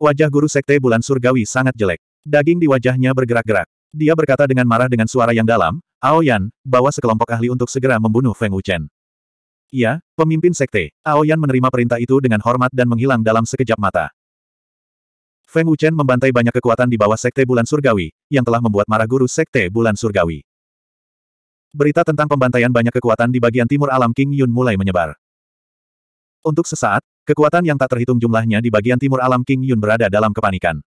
Speaker 1: Wajah guru sekte bulan surgawi sangat jelek. Daging di wajahnya bergerak-gerak. Dia berkata dengan marah dengan suara yang dalam, Aoyan, bawa sekelompok ahli untuk segera membunuh Feng Wuchen. Iya, pemimpin sekte. Aoyan menerima perintah itu dengan hormat dan menghilang dalam sekejap mata. Feng Wuchen membantai banyak kekuatan di bawah Sekte Bulan Surgawi, yang telah membuat marah guru Sekte Bulan Surgawi. Berita tentang pembantaian banyak kekuatan di bagian timur alam King Yun mulai menyebar. Untuk sesaat, kekuatan yang tak terhitung jumlahnya di bagian timur alam King Yun berada dalam kepanikan.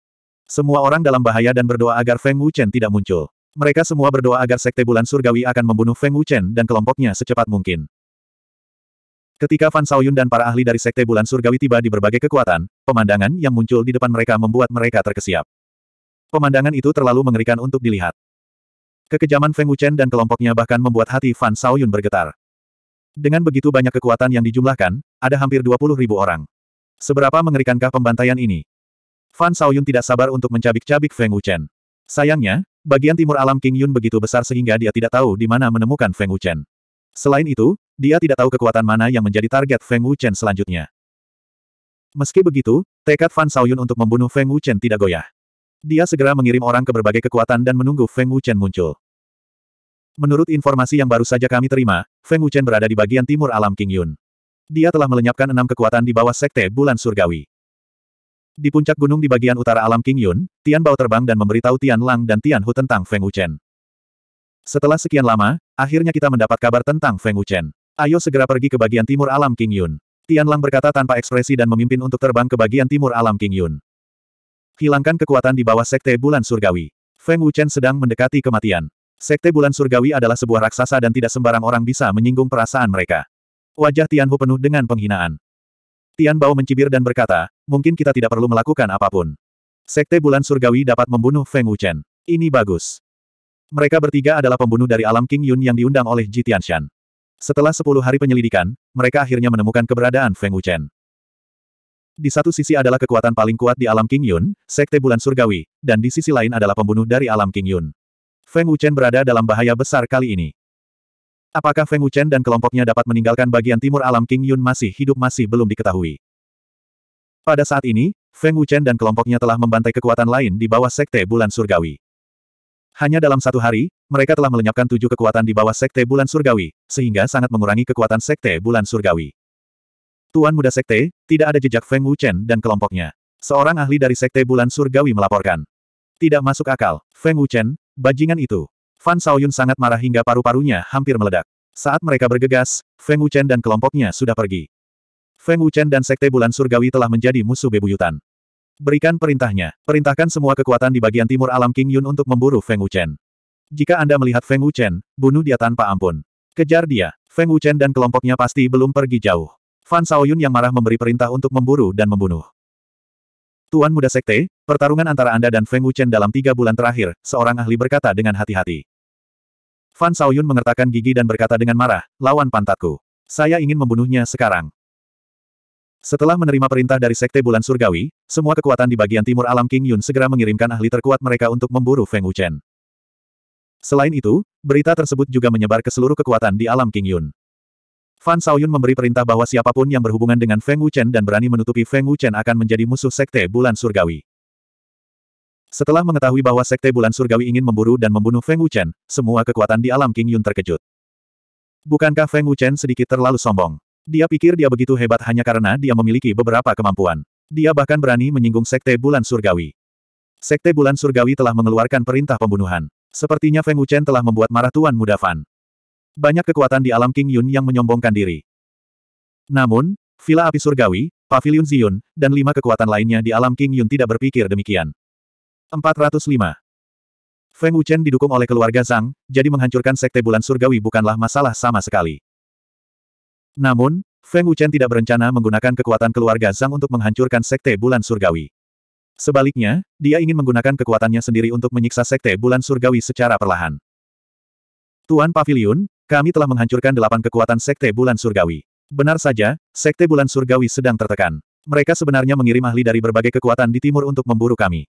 Speaker 1: Semua orang dalam bahaya dan berdoa agar Feng Wuchen tidak muncul. Mereka semua berdoa agar Sekte Bulan Surgawi akan membunuh Feng Wuchen dan kelompoknya secepat mungkin. Ketika Fan Saoyun dan para ahli dari Sekte Bulan Surgawi tiba di berbagai kekuatan, pemandangan yang muncul di depan mereka membuat mereka terkesiap. Pemandangan itu terlalu mengerikan untuk dilihat. Kekejaman Feng Wuchen dan kelompoknya bahkan membuat hati Fan Saoyun bergetar. Dengan begitu banyak kekuatan yang dijumlahkan, ada hampir 20 ribu orang. Seberapa mengerikankah pembantaian ini? Fan Saoyun tidak sabar untuk mencabik-cabik Feng Wuchen. Sayangnya, bagian timur alam King Yun begitu besar sehingga dia tidak tahu di mana menemukan Feng Wuchen. Selain itu, dia tidak tahu kekuatan mana yang menjadi target Feng Wuchen selanjutnya. Meski begitu, tekad Fan Saoyun untuk membunuh Feng Wuchen tidak goyah. Dia segera mengirim orang ke berbagai kekuatan dan menunggu Feng Wuchen muncul. Menurut informasi yang baru saja kami terima, Feng Wuchen berada di bagian timur alam King Yun. Dia telah melenyapkan enam kekuatan di bawah Sekte Bulan Surgawi. Di puncak gunung di bagian utara alam King Yun, Tian Bao terbang dan memberitahu Tian Lang dan Tian Hu tentang Feng Wuchen. Setelah sekian lama, akhirnya kita mendapat kabar tentang Feng Wuchen. Ayo segera pergi ke bagian timur alam King Yun. Tian Lang berkata tanpa ekspresi dan memimpin untuk terbang ke bagian timur alam King Yun. Hilangkan kekuatan di bawah Sekte Bulan Surgawi. Feng Wuchen sedang mendekati kematian. Sekte Bulan Surgawi adalah sebuah raksasa dan tidak sembarang orang bisa menyinggung perasaan mereka. Wajah Tian Hu penuh dengan penghinaan. Tian Bao mencibir dan berkata, mungkin kita tidak perlu melakukan apapun. Sekte Bulan Surgawi dapat membunuh Feng Wuchen. Ini bagus. Mereka bertiga adalah pembunuh dari alam King Yun yang diundang oleh Ji Tianshan. Setelah sepuluh hari penyelidikan, mereka akhirnya menemukan keberadaan Feng Wuchen. Di satu sisi adalah kekuatan paling kuat di alam King Yun, Sekte Bulan Surgawi, dan di sisi lain adalah pembunuh dari alam King Yun. Feng Wuchen berada dalam bahaya besar kali ini. Apakah Feng Wuchen dan kelompoknya dapat meninggalkan bagian timur alam King Yun masih hidup masih belum diketahui. Pada saat ini, Feng Wuchen dan kelompoknya telah membantai kekuatan lain di bawah Sekte Bulan Surgawi. Hanya dalam satu hari, mereka telah melenyapkan tujuh kekuatan di bawah Sekte Bulan Surgawi, sehingga sangat mengurangi kekuatan Sekte Bulan Surgawi. Tuan Muda Sekte, tidak ada jejak Feng Wuchen dan kelompoknya. Seorang ahli dari Sekte Bulan Surgawi melaporkan. Tidak masuk akal, Feng Wuchen, bajingan itu. Fan Saoyun sangat marah hingga paru-parunya hampir meledak. Saat mereka bergegas, Feng Wuchen dan kelompoknya sudah pergi. Feng Wuchen dan Sekte Bulan Surgawi telah menjadi musuh bebuyutan. Berikan perintahnya. Perintahkan semua kekuatan di bagian timur alam King Yun untuk memburu Feng Wuchen. Jika Anda melihat Feng Wuchen, bunuh dia tanpa ampun. Kejar dia. Feng Wuchen dan kelompoknya pasti belum pergi jauh. Fan Saoyun yang marah memberi perintah untuk memburu dan membunuh. Tuan Muda Sekte, pertarungan antara Anda dan Feng Wuchen dalam tiga bulan terakhir, seorang ahli berkata dengan hati-hati. Fan Saoyun mengertakkan gigi dan berkata dengan marah, lawan pantatku. Saya ingin membunuhnya sekarang. Setelah menerima perintah dari Sekte Bulan Surgawi, semua kekuatan di bagian timur alam King Yun segera mengirimkan ahli terkuat mereka untuk memburu Feng Wuchen. Selain itu, berita tersebut juga menyebar ke seluruh kekuatan di alam King Yun. Fan Saoyun memberi perintah bahwa siapapun yang berhubungan dengan Feng Wuchen dan berani menutupi Feng Wuchen akan menjadi musuh Sekte Bulan Surgawi. Setelah mengetahui bahwa Sekte Bulan Surgawi ingin memburu dan membunuh Feng Wuchen, semua kekuatan di alam King Yun terkejut. Bukankah Feng Wuchen sedikit terlalu sombong? Dia pikir dia begitu hebat hanya karena dia memiliki beberapa kemampuan. Dia bahkan berani menyinggung Sekte Bulan Surgawi. Sekte Bulan Surgawi telah mengeluarkan perintah pembunuhan. Sepertinya Feng Wuchen telah membuat marah Tuan Muda Fan. Banyak kekuatan di alam King Yun yang menyombongkan diri. Namun, Villa Api Surgawi, Pavilion Ziyun, dan lima kekuatan lainnya di alam King Yun tidak berpikir demikian. 405. Feng Wuchen didukung oleh keluarga Zhang, jadi menghancurkan Sekte Bulan Surgawi bukanlah masalah sama sekali. Namun, Feng Wuchen tidak berencana menggunakan kekuatan keluarga Zhang untuk menghancurkan Sekte Bulan Surgawi. Sebaliknya, dia ingin menggunakan kekuatannya sendiri untuk menyiksa Sekte Bulan Surgawi secara perlahan. Tuan Pavilion, kami telah menghancurkan delapan kekuatan Sekte Bulan Surgawi. Benar saja, Sekte Bulan Surgawi sedang tertekan. Mereka sebenarnya mengirim ahli dari berbagai kekuatan di timur untuk memburu kami.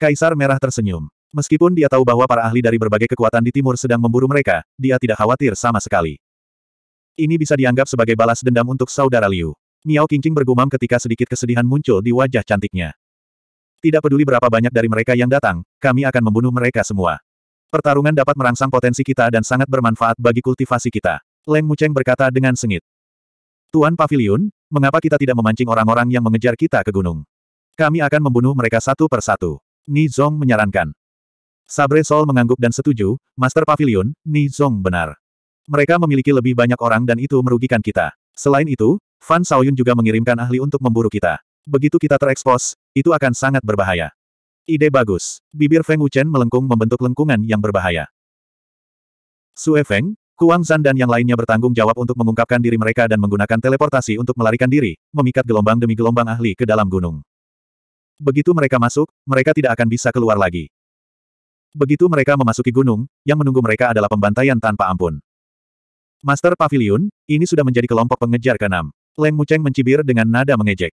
Speaker 1: Kaisar Merah tersenyum. Meskipun dia tahu bahwa para ahli dari berbagai kekuatan di timur sedang memburu mereka, dia tidak khawatir sama sekali. Ini bisa dianggap sebagai balas dendam untuk saudara Liu. Miao Qingqing bergumam ketika sedikit kesedihan muncul di wajah cantiknya. Tidak peduli berapa banyak dari mereka yang datang, kami akan membunuh mereka semua. Pertarungan dapat merangsang potensi kita dan sangat bermanfaat bagi kultivasi kita. Leng Mucheng berkata dengan sengit. Tuan Pavilion, mengapa kita tidak memancing orang-orang yang mengejar kita ke gunung? Kami akan membunuh mereka satu per satu. Ni Zong menyarankan. Sabre Sol mengangguk dan setuju, Master Pavilion, Ni Zong benar. Mereka memiliki lebih banyak orang dan itu merugikan kita. Selain itu, Fan Saoyun juga mengirimkan ahli untuk memburu kita. Begitu kita terekspos, itu akan sangat berbahaya. Ide bagus. Bibir Feng Wuchen melengkung membentuk lengkungan yang berbahaya. Sue Feng, Kuang Zan dan yang lainnya bertanggung jawab untuk mengungkapkan diri mereka dan menggunakan teleportasi untuk melarikan diri, memikat gelombang demi gelombang ahli ke dalam gunung. Begitu mereka masuk, mereka tidak akan bisa keluar lagi. Begitu mereka memasuki gunung, yang menunggu mereka adalah pembantaian tanpa ampun. Master Pavilion, ini sudah menjadi kelompok pengejar keenam. Leng Mucheng mencibir dengan nada mengejek.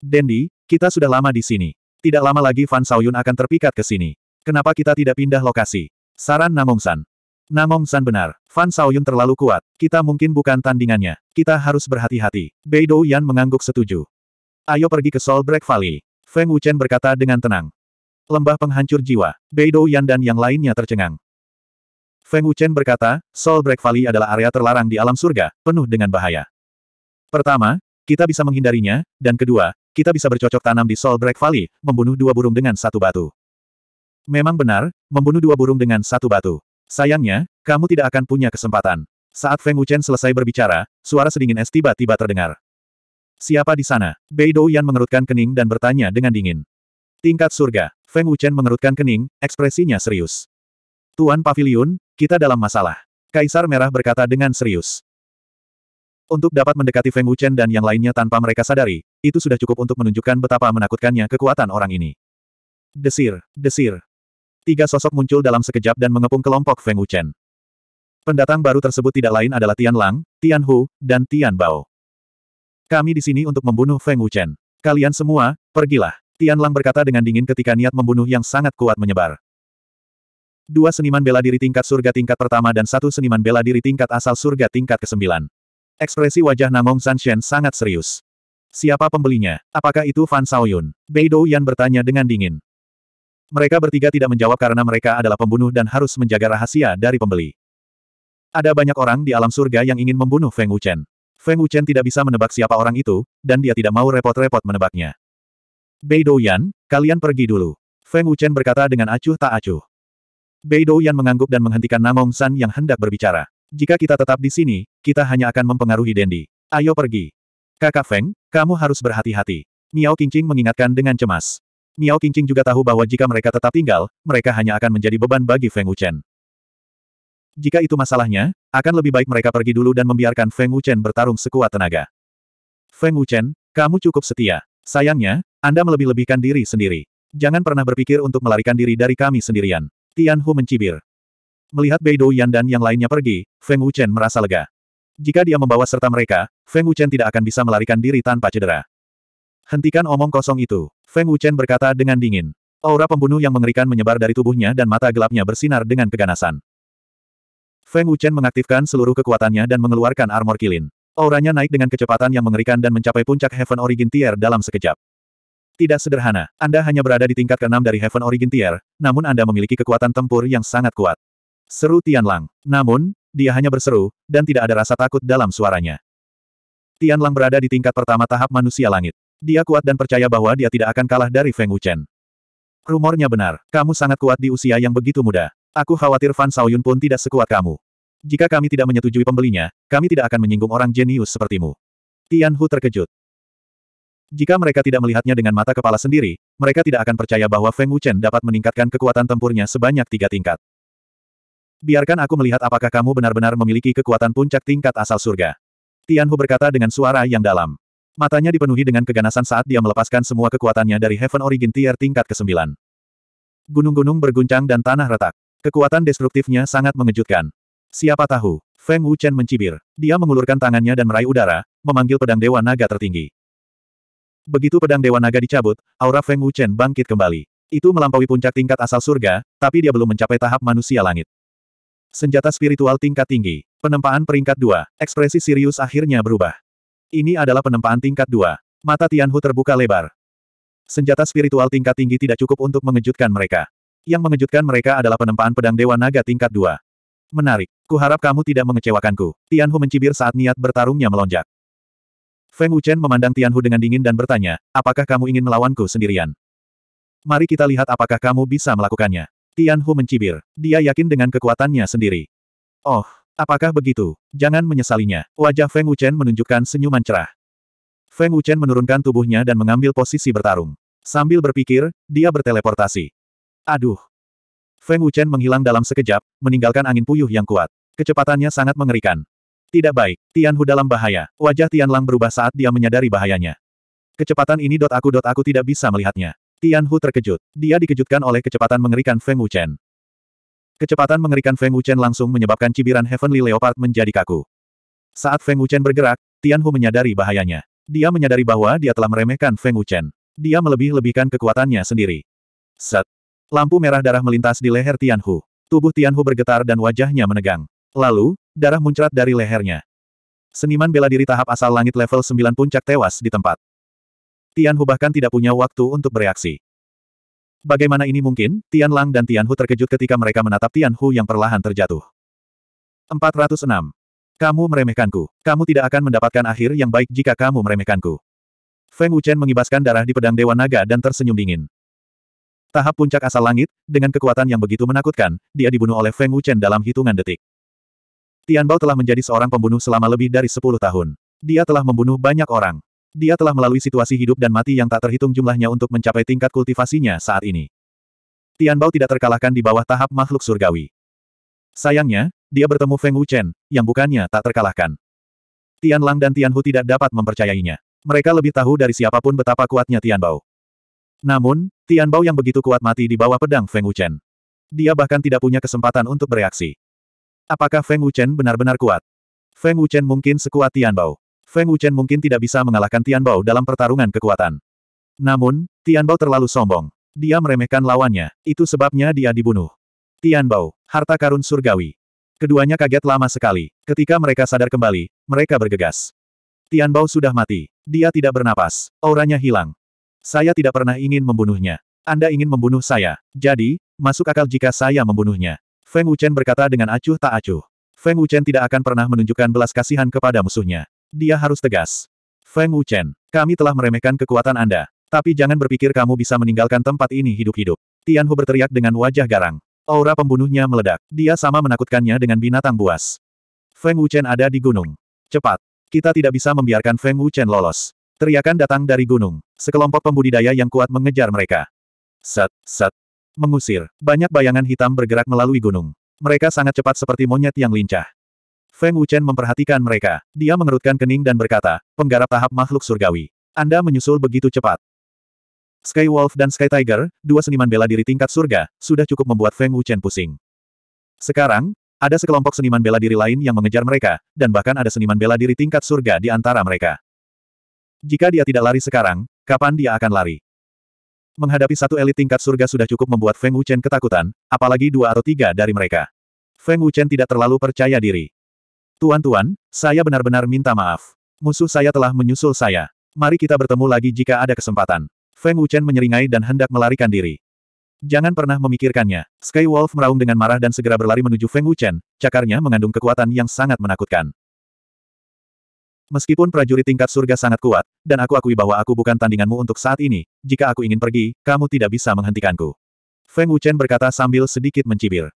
Speaker 1: Dendi, kita sudah lama di sini. Tidak lama lagi Fan Saoyun akan terpikat ke sini. Kenapa kita tidak pindah lokasi? Saran Namong-san. Namong-san benar. Fan Saoyun terlalu kuat. Kita mungkin bukan tandingannya. Kita harus berhati-hati. Bei Douyan Yan mengangguk setuju. Ayo pergi ke Soul Break Valley. Feng Wuchen berkata dengan tenang. Lembah penghancur jiwa. Bei Douyan Yan dan yang lainnya tercengang. Feng Wuchen berkata, Soul Break Valley adalah area terlarang di alam surga, penuh dengan bahaya. Pertama, kita bisa menghindarinya, dan kedua, kita bisa bercocok tanam di Soul Break Valley, membunuh dua burung dengan satu batu. Memang benar, membunuh dua burung dengan satu batu. Sayangnya, kamu tidak akan punya kesempatan. Saat Feng Wuchen selesai berbicara, suara sedingin es tiba-tiba terdengar. Siapa di sana? Bei Yan mengerutkan kening dan bertanya dengan dingin. Tingkat surga, Feng Wuchen mengerutkan kening, ekspresinya serius. Tuan Pavilion, kita dalam masalah. Kaisar Merah berkata dengan serius. Untuk dapat mendekati Feng Wuchen dan yang lainnya tanpa mereka sadari, itu sudah cukup untuk menunjukkan betapa menakutkannya kekuatan orang ini. Desir, desir. Tiga sosok muncul dalam sekejap dan mengepung kelompok Feng Wuchen. Pendatang baru tersebut tidak lain adalah Tian Lang, Tian Hu, dan Tian Bao. Kami di sini untuk membunuh Feng Wuchen. Kalian semua, pergilah. Tian Lang berkata dengan dingin ketika niat membunuh yang sangat kuat menyebar. Dua seniman bela diri tingkat surga tingkat pertama dan satu seniman bela diri tingkat asal surga tingkat kesembilan. Ekspresi wajah Namong Sanshen sangat serius. Siapa pembelinya? Apakah itu Fan Saoyun? Bei Yan bertanya dengan dingin. Mereka bertiga tidak menjawab karena mereka adalah pembunuh dan harus menjaga rahasia dari pembeli. Ada banyak orang di alam surga yang ingin membunuh Feng Wuchen. Feng Wuchen tidak bisa menebak siapa orang itu, dan dia tidak mau repot-repot menebaknya. Bei Yan, kalian pergi dulu. Feng Wuchen berkata dengan acuh tak acuh. Beidou Yan mengangguk dan menghentikan Namong San yang hendak berbicara. Jika kita tetap di sini, kita hanya akan mempengaruhi Dendi. Ayo pergi. Kakak Feng, kamu harus berhati-hati. Miao Qingqing mengingatkan dengan cemas. Miao Qingqing juga tahu bahwa jika mereka tetap tinggal, mereka hanya akan menjadi beban bagi Feng Wuchen. Jika itu masalahnya, akan lebih baik mereka pergi dulu dan membiarkan Feng Wuchen bertarung sekuat tenaga. Feng Wuchen, kamu cukup setia. Sayangnya, Anda melebih-lebihkan diri sendiri. Jangan pernah berpikir untuk melarikan diri dari kami sendirian. Tianhu mencibir. Melihat Bei Yan dan yang lainnya pergi, Feng Wuchen merasa lega. Jika dia membawa serta mereka, Feng Wuchen tidak akan bisa melarikan diri tanpa cedera. Hentikan omong kosong itu, Feng Wuchen berkata dengan dingin. Aura pembunuh yang mengerikan menyebar dari tubuhnya dan mata gelapnya bersinar dengan keganasan. Feng Wuchen mengaktifkan seluruh kekuatannya dan mengeluarkan armor kilin. Auranya naik dengan kecepatan yang mengerikan dan mencapai puncak Heaven Origin Tier dalam sekejap. Tidak sederhana, Anda hanya berada di tingkat ke-6 dari Heaven Origin Tier, namun Anda memiliki kekuatan tempur yang sangat kuat. Seru Tian Lang. Namun, dia hanya berseru, dan tidak ada rasa takut dalam suaranya. Tian Lang berada di tingkat pertama tahap manusia langit. Dia kuat dan percaya bahwa dia tidak akan kalah dari Feng Wuchen. Rumornya benar, kamu sangat kuat di usia yang begitu muda. Aku khawatir Fan Saoyun pun tidak sekuat kamu. Jika kami tidak menyetujui pembelinya, kami tidak akan menyinggung orang jenius sepertimu. Tian Hu terkejut. Jika mereka tidak melihatnya dengan mata kepala sendiri, mereka tidak akan percaya bahwa Feng Wuchen dapat meningkatkan kekuatan tempurnya sebanyak tiga tingkat. Biarkan aku melihat apakah kamu benar-benar memiliki kekuatan puncak tingkat asal surga. Tianhu berkata dengan suara yang dalam. Matanya dipenuhi dengan keganasan saat dia melepaskan semua kekuatannya dari Heaven Origin Tier tingkat ke-9. Gunung-gunung berguncang dan tanah retak. Kekuatan destruktifnya sangat mengejutkan. Siapa tahu, Feng Wuchen mencibir. Dia mengulurkan tangannya dan meraih udara, memanggil pedang Dewa Naga tertinggi. Begitu pedang Dewa Naga dicabut, aura Feng Wuchen bangkit kembali. Itu melampaui puncak tingkat asal surga, tapi dia belum mencapai tahap manusia langit. Senjata spiritual tingkat tinggi. Penempaan peringkat dua Ekspresi Sirius akhirnya berubah. Ini adalah penempaan tingkat dua Mata Tianhu terbuka lebar. Senjata spiritual tingkat tinggi tidak cukup untuk mengejutkan mereka. Yang mengejutkan mereka adalah penempaan pedang Dewa Naga tingkat dua Menarik. Kuharap kamu tidak mengecewakanku. Tianhu mencibir saat niat bertarungnya melonjak. Feng Wuchen memandang Tianhu dengan dingin dan bertanya, apakah kamu ingin melawanku sendirian? Mari kita lihat apakah kamu bisa melakukannya. Tianhu mencibir. Dia yakin dengan kekuatannya sendiri. Oh, apakah begitu? Jangan menyesalinya. Wajah Feng Wuchen menunjukkan senyuman cerah. Feng Wuchen menurunkan tubuhnya dan mengambil posisi bertarung. Sambil berpikir, dia berteleportasi. Aduh, Feng Wuchen menghilang dalam sekejap, meninggalkan angin puyuh yang kuat. Kecepatannya sangat mengerikan. Tidak baik, Tianhu dalam bahaya. Wajah Tianlang berubah saat dia menyadari bahayanya. Kecepatan ini dot aku dot aku tidak bisa melihatnya. Tianhu terkejut. Dia dikejutkan oleh kecepatan mengerikan Feng Wuchen. Kecepatan mengerikan Feng Wuchen langsung menyebabkan cibiran Heavenly Leopard menjadi kaku. Saat Feng Wuchen bergerak, Tianhu menyadari bahayanya. Dia menyadari bahwa dia telah meremehkan Feng Wuchen. Dia melebih-lebihkan kekuatannya sendiri. Set. Lampu merah darah melintas di leher Tianhu. Tubuh Tianhu bergetar dan wajahnya menegang. Lalu, darah muncrat dari lehernya. Seniman bela diri tahap asal langit level 9 puncak tewas di tempat. Tian Hu bahkan tidak punya waktu untuk bereaksi. Bagaimana ini mungkin? Tian Lang dan Tian Hu terkejut ketika mereka menatap Tian Hu yang perlahan terjatuh. 406. Kamu meremehkanku. Kamu tidak akan mendapatkan akhir yang baik jika kamu meremehkanku. Feng Wuchen mengibaskan darah di pedang Dewa Naga dan tersenyum dingin. Tahap puncak asal langit, dengan kekuatan yang begitu menakutkan, dia dibunuh oleh Feng Wuchen dalam hitungan detik. Tianbao telah menjadi seorang pembunuh selama lebih dari 10 tahun. Dia telah membunuh banyak orang. Dia telah melalui situasi hidup dan mati yang tak terhitung jumlahnya untuk mencapai tingkat kultivasinya saat ini. Tianbao tidak terkalahkan di bawah tahap makhluk surgawi. Sayangnya, dia bertemu Feng Wuchen, yang bukannya tak terkalahkan. Tian Lang dan Tian Hu tidak dapat mempercayainya. Mereka lebih tahu dari siapapun betapa kuatnya Tianbao. Namun, Tianbao yang begitu kuat mati di bawah pedang Feng Wuchen. Dia bahkan tidak punya kesempatan untuk bereaksi. Apakah Feng Wuchen benar-benar kuat? Feng Wuchen mungkin sekuat Tian Bao. Feng Wuchen mungkin tidak bisa mengalahkan Tian Bao dalam pertarungan kekuatan. Namun, Tian Bao terlalu sombong. Dia meremehkan lawannya, itu sebabnya dia dibunuh. Tian Bao, harta karun surgawi. Keduanya kaget lama sekali. Ketika mereka sadar kembali, mereka bergegas. Tian Bao sudah mati. Dia tidak bernapas. Auranya hilang. Saya tidak pernah ingin membunuhnya. Anda ingin membunuh saya. Jadi, masuk akal jika saya membunuhnya. Feng Wuchen berkata dengan acuh tak acuh. Feng Wuchen tidak akan pernah menunjukkan belas kasihan kepada musuhnya. Dia harus tegas. Feng Wuchen, kami telah meremehkan kekuatan Anda. Tapi jangan berpikir kamu bisa meninggalkan tempat ini hidup-hidup. Tian Hu berteriak dengan wajah garang. Aura pembunuhnya meledak. Dia sama menakutkannya dengan binatang buas. Feng Wuchen ada di gunung. Cepat. Kita tidak bisa membiarkan Feng Wuchen lolos. Teriakan datang dari gunung. Sekelompok pembudidaya yang kuat mengejar mereka. Set, set, Mengusir, banyak bayangan hitam bergerak melalui gunung. Mereka sangat cepat seperti monyet yang lincah. Feng Wuchen memperhatikan mereka. Dia mengerutkan kening dan berkata, penggarap tahap makhluk surgawi. Anda menyusul begitu cepat. Sky Wolf dan Sky Tiger, dua seniman bela diri tingkat surga, sudah cukup membuat Feng Wuchen pusing. Sekarang, ada sekelompok seniman bela diri lain yang mengejar mereka, dan bahkan ada seniman bela diri tingkat surga di antara mereka. Jika dia tidak lari sekarang, kapan dia akan lari? Menghadapi satu elit tingkat surga sudah cukup membuat Feng Wuchen ketakutan, apalagi dua atau tiga dari mereka. Feng Wuchen tidak terlalu percaya diri. Tuan-tuan, saya benar-benar minta maaf. Musuh saya telah menyusul saya. Mari kita bertemu lagi jika ada kesempatan. Feng Wuchen menyeringai dan hendak melarikan diri. Jangan pernah memikirkannya. Sky Wolf meraung dengan marah dan segera berlari menuju Feng Wuchen, cakarnya mengandung kekuatan yang sangat menakutkan. Meskipun prajurit tingkat surga sangat kuat, dan aku akui bahwa aku bukan tandinganmu untuk saat ini, jika aku ingin pergi, kamu tidak bisa menghentikanku. Feng Wuchen berkata sambil sedikit mencibir.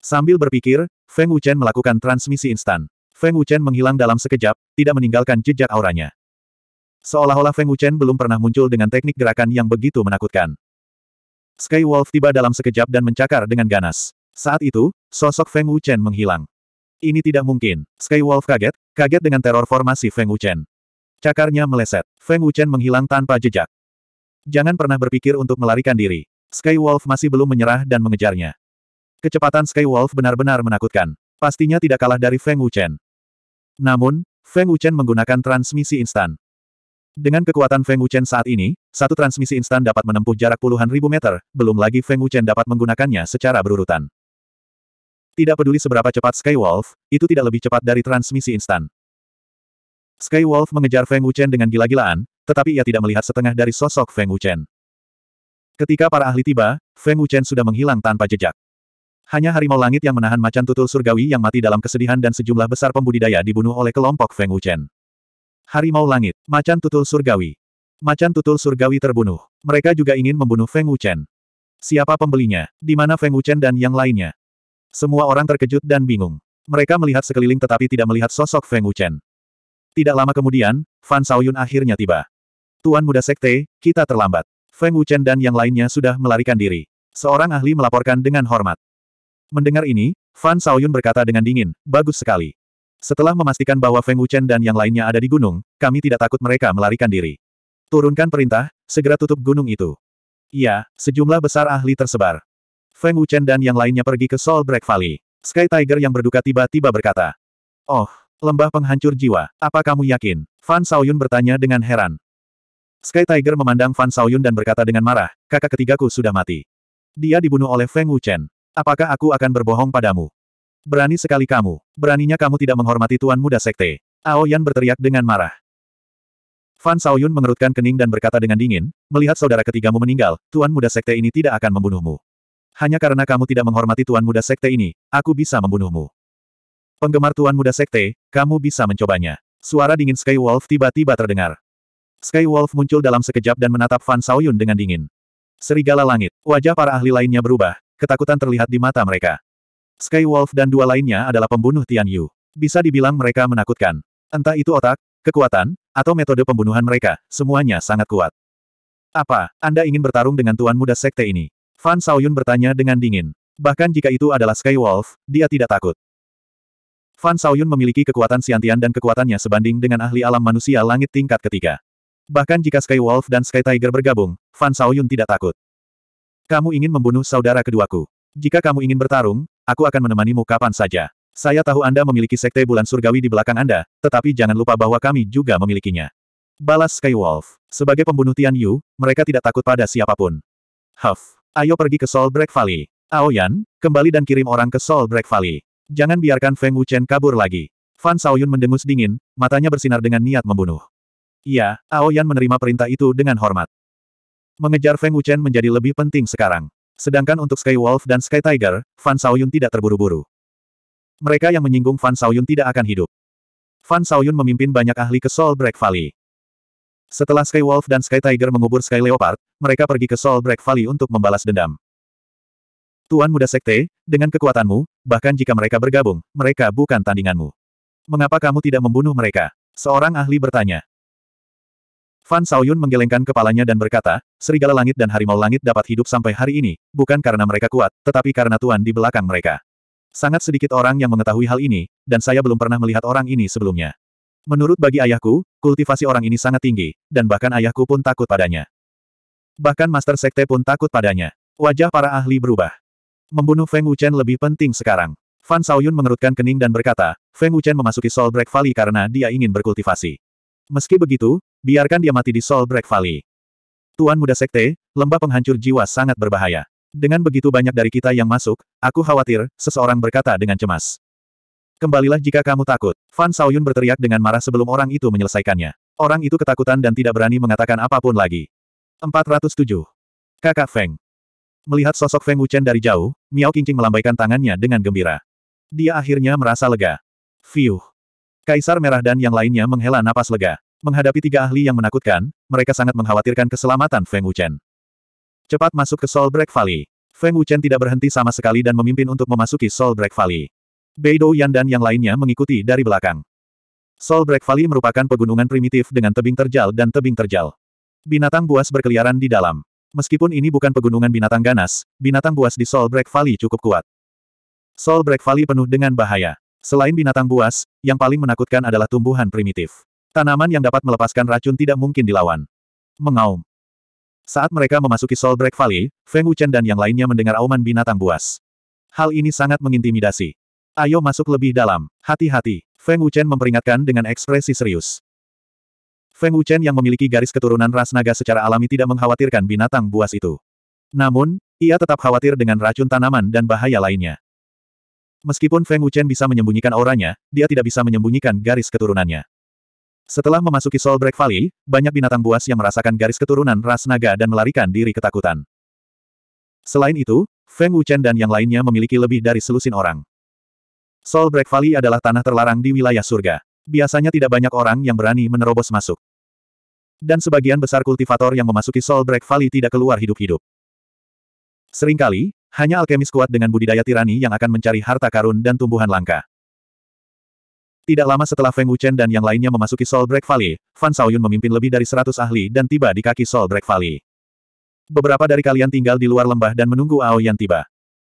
Speaker 1: Sambil berpikir, Feng Wuchen melakukan transmisi instan. Feng Wuchen menghilang dalam sekejap, tidak meninggalkan jejak auranya. Seolah-olah Feng Wuchen belum pernah muncul dengan teknik gerakan yang begitu menakutkan. Sky Wolf tiba dalam sekejap dan mencakar dengan ganas. Saat itu, sosok Feng Wuchen menghilang. Ini tidak mungkin. Sky Wolf kaget, Kaget dengan teror formasi Feng Wuchen. Cakarnya meleset. Feng Wuchen menghilang tanpa jejak. Jangan pernah berpikir untuk melarikan diri. Sky Wolf masih belum menyerah dan mengejarnya. Kecepatan Sky Wolf benar-benar menakutkan. Pastinya tidak kalah dari Feng Wuchen. Namun, Feng Wuchen menggunakan transmisi instan. Dengan kekuatan Feng Wuchen saat ini, satu transmisi instan dapat menempuh jarak puluhan ribu meter, belum lagi Feng Wuchen dapat menggunakannya secara berurutan. Tidak peduli seberapa cepat Skywolf, itu tidak lebih cepat dari transmisi instan. Skywolf mengejar Feng Wuchen dengan gila-gilaan, tetapi ia tidak melihat setengah dari sosok Feng Wuchen. Ketika para ahli tiba, Feng Wuchen sudah menghilang tanpa jejak. Hanya harimau langit yang menahan macan tutul surgawi yang mati dalam kesedihan dan sejumlah besar pembudidaya dibunuh oleh kelompok Feng Wuchen. Harimau langit, macan tutul surgawi. Macan tutul surgawi terbunuh. Mereka juga ingin membunuh Feng Wuchen. Siapa pembelinya? Di mana Feng Wuchen dan yang lainnya? Semua orang terkejut dan bingung. Mereka melihat sekeliling tetapi tidak melihat sosok Feng Wuchen. Tidak lama kemudian, Fan Saoyun akhirnya tiba. Tuan muda sekte, kita terlambat. Feng Wuchen dan yang lainnya sudah melarikan diri. Seorang ahli melaporkan dengan hormat. Mendengar ini, Fan Saoyun berkata dengan dingin, bagus sekali. Setelah memastikan bahwa Feng Wuchen dan yang lainnya ada di gunung, kami tidak takut mereka melarikan diri. Turunkan perintah, segera tutup gunung itu. Iya, sejumlah besar ahli tersebar. Feng Wuchen dan yang lainnya pergi ke Soul Break Valley. Sky Tiger yang berduka tiba-tiba berkata. Oh, lembah penghancur jiwa, apa kamu yakin? Fan Saoyun bertanya dengan heran. Sky Tiger memandang Fan Saoyun dan berkata dengan marah, kakak ketigaku sudah mati. Dia dibunuh oleh Feng Wuchen. Apakah aku akan berbohong padamu? Berani sekali kamu. Beraninya kamu tidak menghormati Tuan Muda Sekte. Ao Yan berteriak dengan marah. Fan Saoyun mengerutkan kening dan berkata dengan dingin, melihat saudara ketigamu meninggal, Tuan Muda Sekte ini tidak akan membunuhmu. Hanya karena kamu tidak menghormati Tuan Muda Sekte ini, aku bisa membunuhmu. Penggemar Tuan Muda Sekte, kamu bisa mencobanya. Suara dingin Sky Wolf tiba-tiba terdengar. Sky Wolf muncul dalam sekejap dan menatap Fan Saoyun dengan dingin. Serigala langit, wajah para ahli lainnya berubah, ketakutan terlihat di mata mereka. Sky Wolf dan dua lainnya adalah pembunuh Tian Yu. Bisa dibilang mereka menakutkan. Entah itu otak, kekuatan, atau metode pembunuhan mereka, semuanya sangat kuat. Apa, Anda ingin bertarung dengan Tuan Muda Sekte ini? Fan Saoyun bertanya dengan dingin. Bahkan jika itu adalah Sky Wolf, dia tidak takut. Fan Saoyun memiliki kekuatan siantian dan kekuatannya sebanding dengan ahli alam manusia langit tingkat ketiga. Bahkan jika Sky Wolf dan Sky Tiger bergabung, Fan Saoyun tidak takut. Kamu ingin membunuh saudara keduaku. Jika kamu ingin bertarung, aku akan menemanimu kapan saja. Saya tahu Anda memiliki sekte bulan surgawi di belakang Anda, tetapi jangan lupa bahwa kami juga memilikinya. Balas Skywolf. Sebagai pembunuh Tian Yu, mereka tidak takut pada siapapun. Huff. Ayo pergi ke Soul Break Valley. Aoyan, kembali dan kirim orang ke Soul Break Valley. Jangan biarkan Feng Wuchen kabur lagi. Fan Saoyun mendengus dingin, matanya bersinar dengan niat membunuh. Iya, Aoyan menerima perintah itu dengan hormat. Mengejar Feng Wuchen menjadi lebih penting sekarang. Sedangkan untuk Sky Wolf dan Sky Tiger, Fan Saoyun tidak terburu-buru. Mereka yang menyinggung Fan Saoyun tidak akan hidup. Fan Saoyun memimpin banyak ahli ke Soul Break Valley. Setelah Sky Wolf dan Sky Tiger mengubur Sky Leopard, mereka pergi ke Soul Break Valley untuk membalas dendam. Tuan muda sekte, dengan kekuatanmu, bahkan jika mereka bergabung, mereka bukan tandinganmu. Mengapa kamu tidak membunuh mereka? Seorang ahli bertanya. Fan Saoyun menggelengkan kepalanya dan berkata, serigala langit dan harimau langit dapat hidup sampai hari ini, bukan karena mereka kuat, tetapi karena Tuan di belakang mereka. Sangat sedikit orang yang mengetahui hal ini, dan saya belum pernah melihat orang ini sebelumnya. Menurut bagi ayahku, kultivasi orang ini sangat tinggi, dan bahkan ayahku pun takut padanya. Bahkan Master Sekte pun takut padanya. Wajah para ahli berubah. Membunuh Feng Wuchen lebih penting sekarang. Fan Saoyun mengerutkan kening dan berkata, Feng Wuchen memasuki Soul Break Valley karena dia ingin berkultivasi. Meski begitu, biarkan dia mati di Soul Break Valley. Tuan Muda Sekte, lembah penghancur jiwa sangat berbahaya. Dengan begitu banyak dari kita yang masuk, aku khawatir, seseorang berkata dengan cemas. Kembalilah jika kamu takut. Fan Saoyun berteriak dengan marah sebelum orang itu menyelesaikannya. Orang itu ketakutan dan tidak berani mengatakan apapun lagi. 407. Kakak Feng. Melihat sosok Feng Wuchen dari jauh, Miao Qingqing melambaikan tangannya dengan gembira. Dia akhirnya merasa lega. Fiuh. Kaisar Merah dan yang lainnya menghela napas lega. Menghadapi tiga ahli yang menakutkan, mereka sangat mengkhawatirkan keselamatan Feng Wuchen. Cepat masuk ke Soul Break Valley. Feng Wuchen tidak berhenti sama sekali dan memimpin untuk memasuki Soul Break Valley. Beidou Yan dan yang lainnya mengikuti dari belakang. Sol Break Valley merupakan pegunungan primitif dengan tebing terjal dan tebing terjal. Binatang buas berkeliaran di dalam. Meskipun ini bukan pegunungan binatang ganas, binatang buas di Sol Break Valley cukup kuat. Sol Break Valley penuh dengan bahaya. Selain binatang buas, yang paling menakutkan adalah tumbuhan primitif. Tanaman yang dapat melepaskan racun tidak mungkin dilawan. Mengaum. Saat mereka memasuki Sol Break Valley, Feng Wuchen dan yang lainnya mendengar auman binatang buas. Hal ini sangat mengintimidasi. Ayo masuk lebih dalam. Hati-hati. Feng Wuchen memperingatkan dengan ekspresi serius. Feng Wuchen yang memiliki garis keturunan ras naga secara alami tidak mengkhawatirkan binatang buas itu. Namun, ia tetap khawatir dengan racun tanaman dan bahaya lainnya. Meskipun Feng Wuchen bisa menyembunyikan auranya, dia tidak bisa menyembunyikan garis keturunannya. Setelah memasuki Soul Break Valley, banyak binatang buas yang merasakan garis keturunan ras naga dan melarikan diri ketakutan. Selain itu, Feng Wuchen dan yang lainnya memiliki lebih dari selusin orang. Soul Break Valley adalah tanah terlarang di wilayah surga. Biasanya tidak banyak orang yang berani menerobos masuk. Dan sebagian besar kultivator yang memasuki Soul Break Valley tidak keluar hidup-hidup. Seringkali, hanya alkemis kuat dengan budidaya tirani yang akan mencari harta karun dan tumbuhan langka. Tidak lama setelah Feng Wuchen dan yang lainnya memasuki Soul Break Valley, Fan Xiaoyun memimpin lebih dari 100 ahli dan tiba di kaki Soul Break Valley. Beberapa dari kalian tinggal di luar lembah dan menunggu Ao yang tiba.